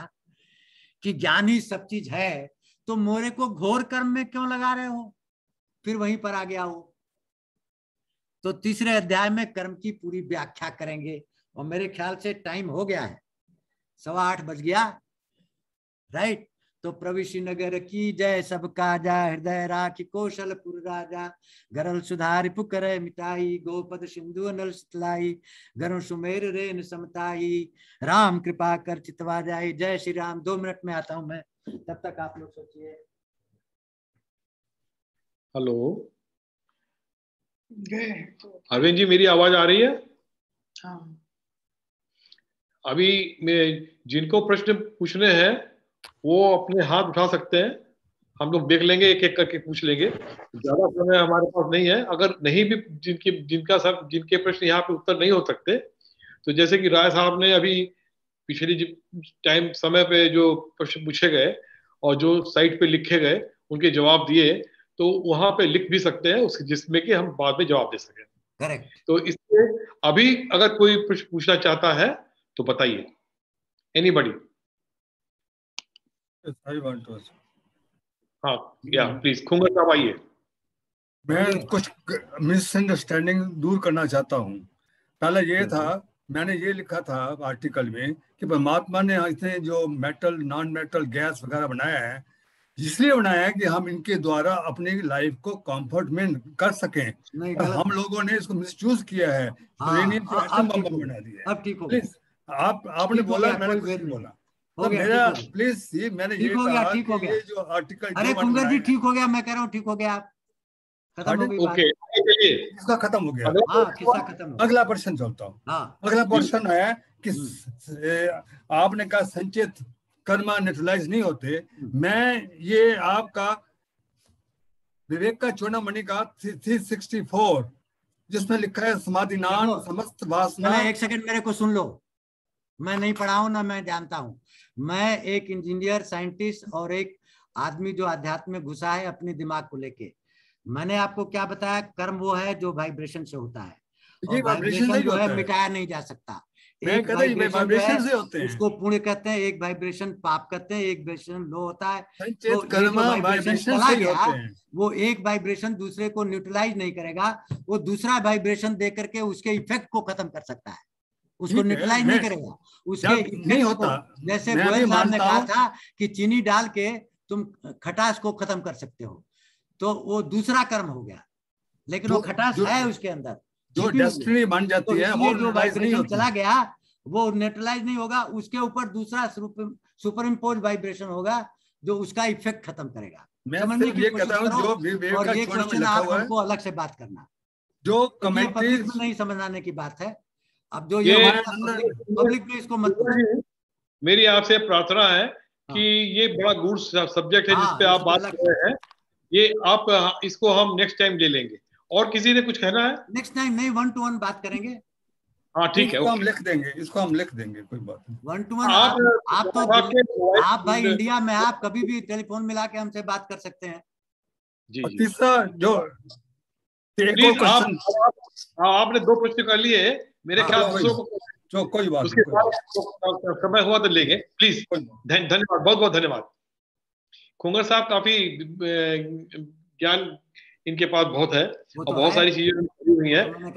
कि ज्ञान ही सब चीज है तो मोरे को घोर कर्म में क्यों लगा रहे हो फिर वहीं पर आ गया हो तो तीसरे अध्याय में कर्म की पूरी व्याख्या करेंगे और मेरे ख्याल से टाइम हो गया है सवा आठ बज गया राइट तो प्रविश नगर की जय सबका काजा हृदय राखी कौशलपुर राजा गरल सुधार पुकर मिटाई गोपद सिंधु नल शीतलाई गरु सुमेर रेन समताई राम कृपा कर चितवा जाई जय श्री राम दो मिनट में आता हूं मैं तब तक आप लोग सोचिए हेलो अरविंद जी मेरी आवाज आ रही है हाँ। अभी मैं जिनको प्रश्न पूछने हैं वो अपने हाथ उठा सकते हैं हम लोग देख लेंगे एक एक करके पूछ लेंगे ज्यादा समय हमारे पास नहीं है अगर नहीं भी जिनकी जिनका सब जिनके प्रश्न यहाँ पे उत्तर नहीं हो सकते तो जैसे कि राय साहब ने अभी पिछले टाइम समय पे जो प्रश्न पूछे गए और जो साइट पे लिखे गए उनके जवाब दिए तो वहां पे लिख भी सकते हैं उस जिसमें कि हम बाद में जवाब दे सकें तो इससे अभी अगर कोई प्रश्न पूछना चाहता है तो बताइए anybody Yes, I want to. हाँ या प्लीज खुंगर साहब आइए मैं कुछ मिसअंडरस्टैंडिंग दूर करना चाहता हूँ पहला ये हम्म, था हम्म। मैंने ये लिखा था आर्टिकल में कि परमात्मा ने इतने जो मेटल नॉन मेटल गैस वगैरह बनाया है इसलिए बनाया है कि हम इनके द्वारा अपनी लाइफ को कंफर्ट में कर सकें तो हम लोगों ने इसको मिसयूज किया है हाँ, तो बना दिया आप आपने बोला मैंने बोला हो प्लीज ये मैंने ठीक हो गया ठीक हो गया अरे जी ठीक हो गया मैं कह रहा हूँ ठीक हो गया ओके हाँ, खत्म हो गया अगला प्रश्न चलता हूँ हाँ। अगला प्रश्न है कि हम्म। आपने कहा संचित कर्मा न्यूट्रलाइज नहीं होते हम्म। मैं ये आपका विवेक का मणि का थ्री सिक्सटी फोर जिसमें लिखा है समाधि नाम समस्त वासना एक सेकंड मेरे को सुन लो मैं नहीं पढ़ा हूं ना मैं जानता हूँ मैं एक इंजीनियर साइंटिस्ट और एक आदमी जो अध्यात्म में घुसा है अपने दिमाग को लेके मैंने आपको क्या बताया कर्म वो है जो वाइब्रेशन से होता है ये वाइब्रेशन जो है मिटाया नहीं जा सकता एक वाइब्रेशन से होते हैं उसको पुण्य कहते हैं एक वाइब्रेशन पाप कहते हैं एक वाइब्रेशन लो होता है तो वाइब्रेशन होते हैं वो एक वाइब्रेशन दूसरे को न्यूट्रलाइज नहीं करेगा वो दूसरा वाइब्रेशन दे करके उसके इफेक्ट को खत्म कर सकता है उसको निपलाई नहीं करेगा उसके नहीं होता जैसे गोयल साहब ने कहा था कि चीनी डाल के तुम खटास को खत्म कर सकते हो तो वो दूसरा कर्म हो गया लेकिन वो खटास है उसके अंदर जो डेस्टिनी बन जाती तो है वो जो वाइब्रेशन चला गया वो न्यूट्रलाइज नहीं होगा उसके ऊपर दूसरा सुपर इम्पोज वाइब्रेशन होगा जो उसका इफेक्ट खत्म करेगा समझने की कोशिश और ये क्वेश्चन आप हमको अलग से बात करना जो तो कमेटी नहीं समझाने की बात है अब जो ये, पब्लिक में इसको मत मेरी आपसे प्रार्थना है हाँ। कि ये बड़ा गुड सब्जेक्ट है हाँ, जिसपे आप बात कर रहे हैं ये आप हाँ, इसको हम नेक्स्ट टाइम ले लेंगे और किसी ने कुछ कहना है नेक्स्ट टाइम नहीं वन टू वन बात करेंगे हाँ ठीक है इसको हम लिख देंगे इसको हम लिख देंगे कोई बात नहीं वन टू वन आप आप तो आप भाई इंडिया में आप कभी भी टेलीफोन मिला के हमसे बात कर सकते हैं जी तीसरा जो आपने दो प्रश्न कर लिए मेरे हाँ, ख्याल तो से तो कोई बात उसके समय हुआ तो लेंगे प्लीज धन्यवाद बहुत बहुत धन्यवाद खुंगर साहब काफी ज्ञान इनके पास बहुत है और तो बहुत सारी चीजें हुई है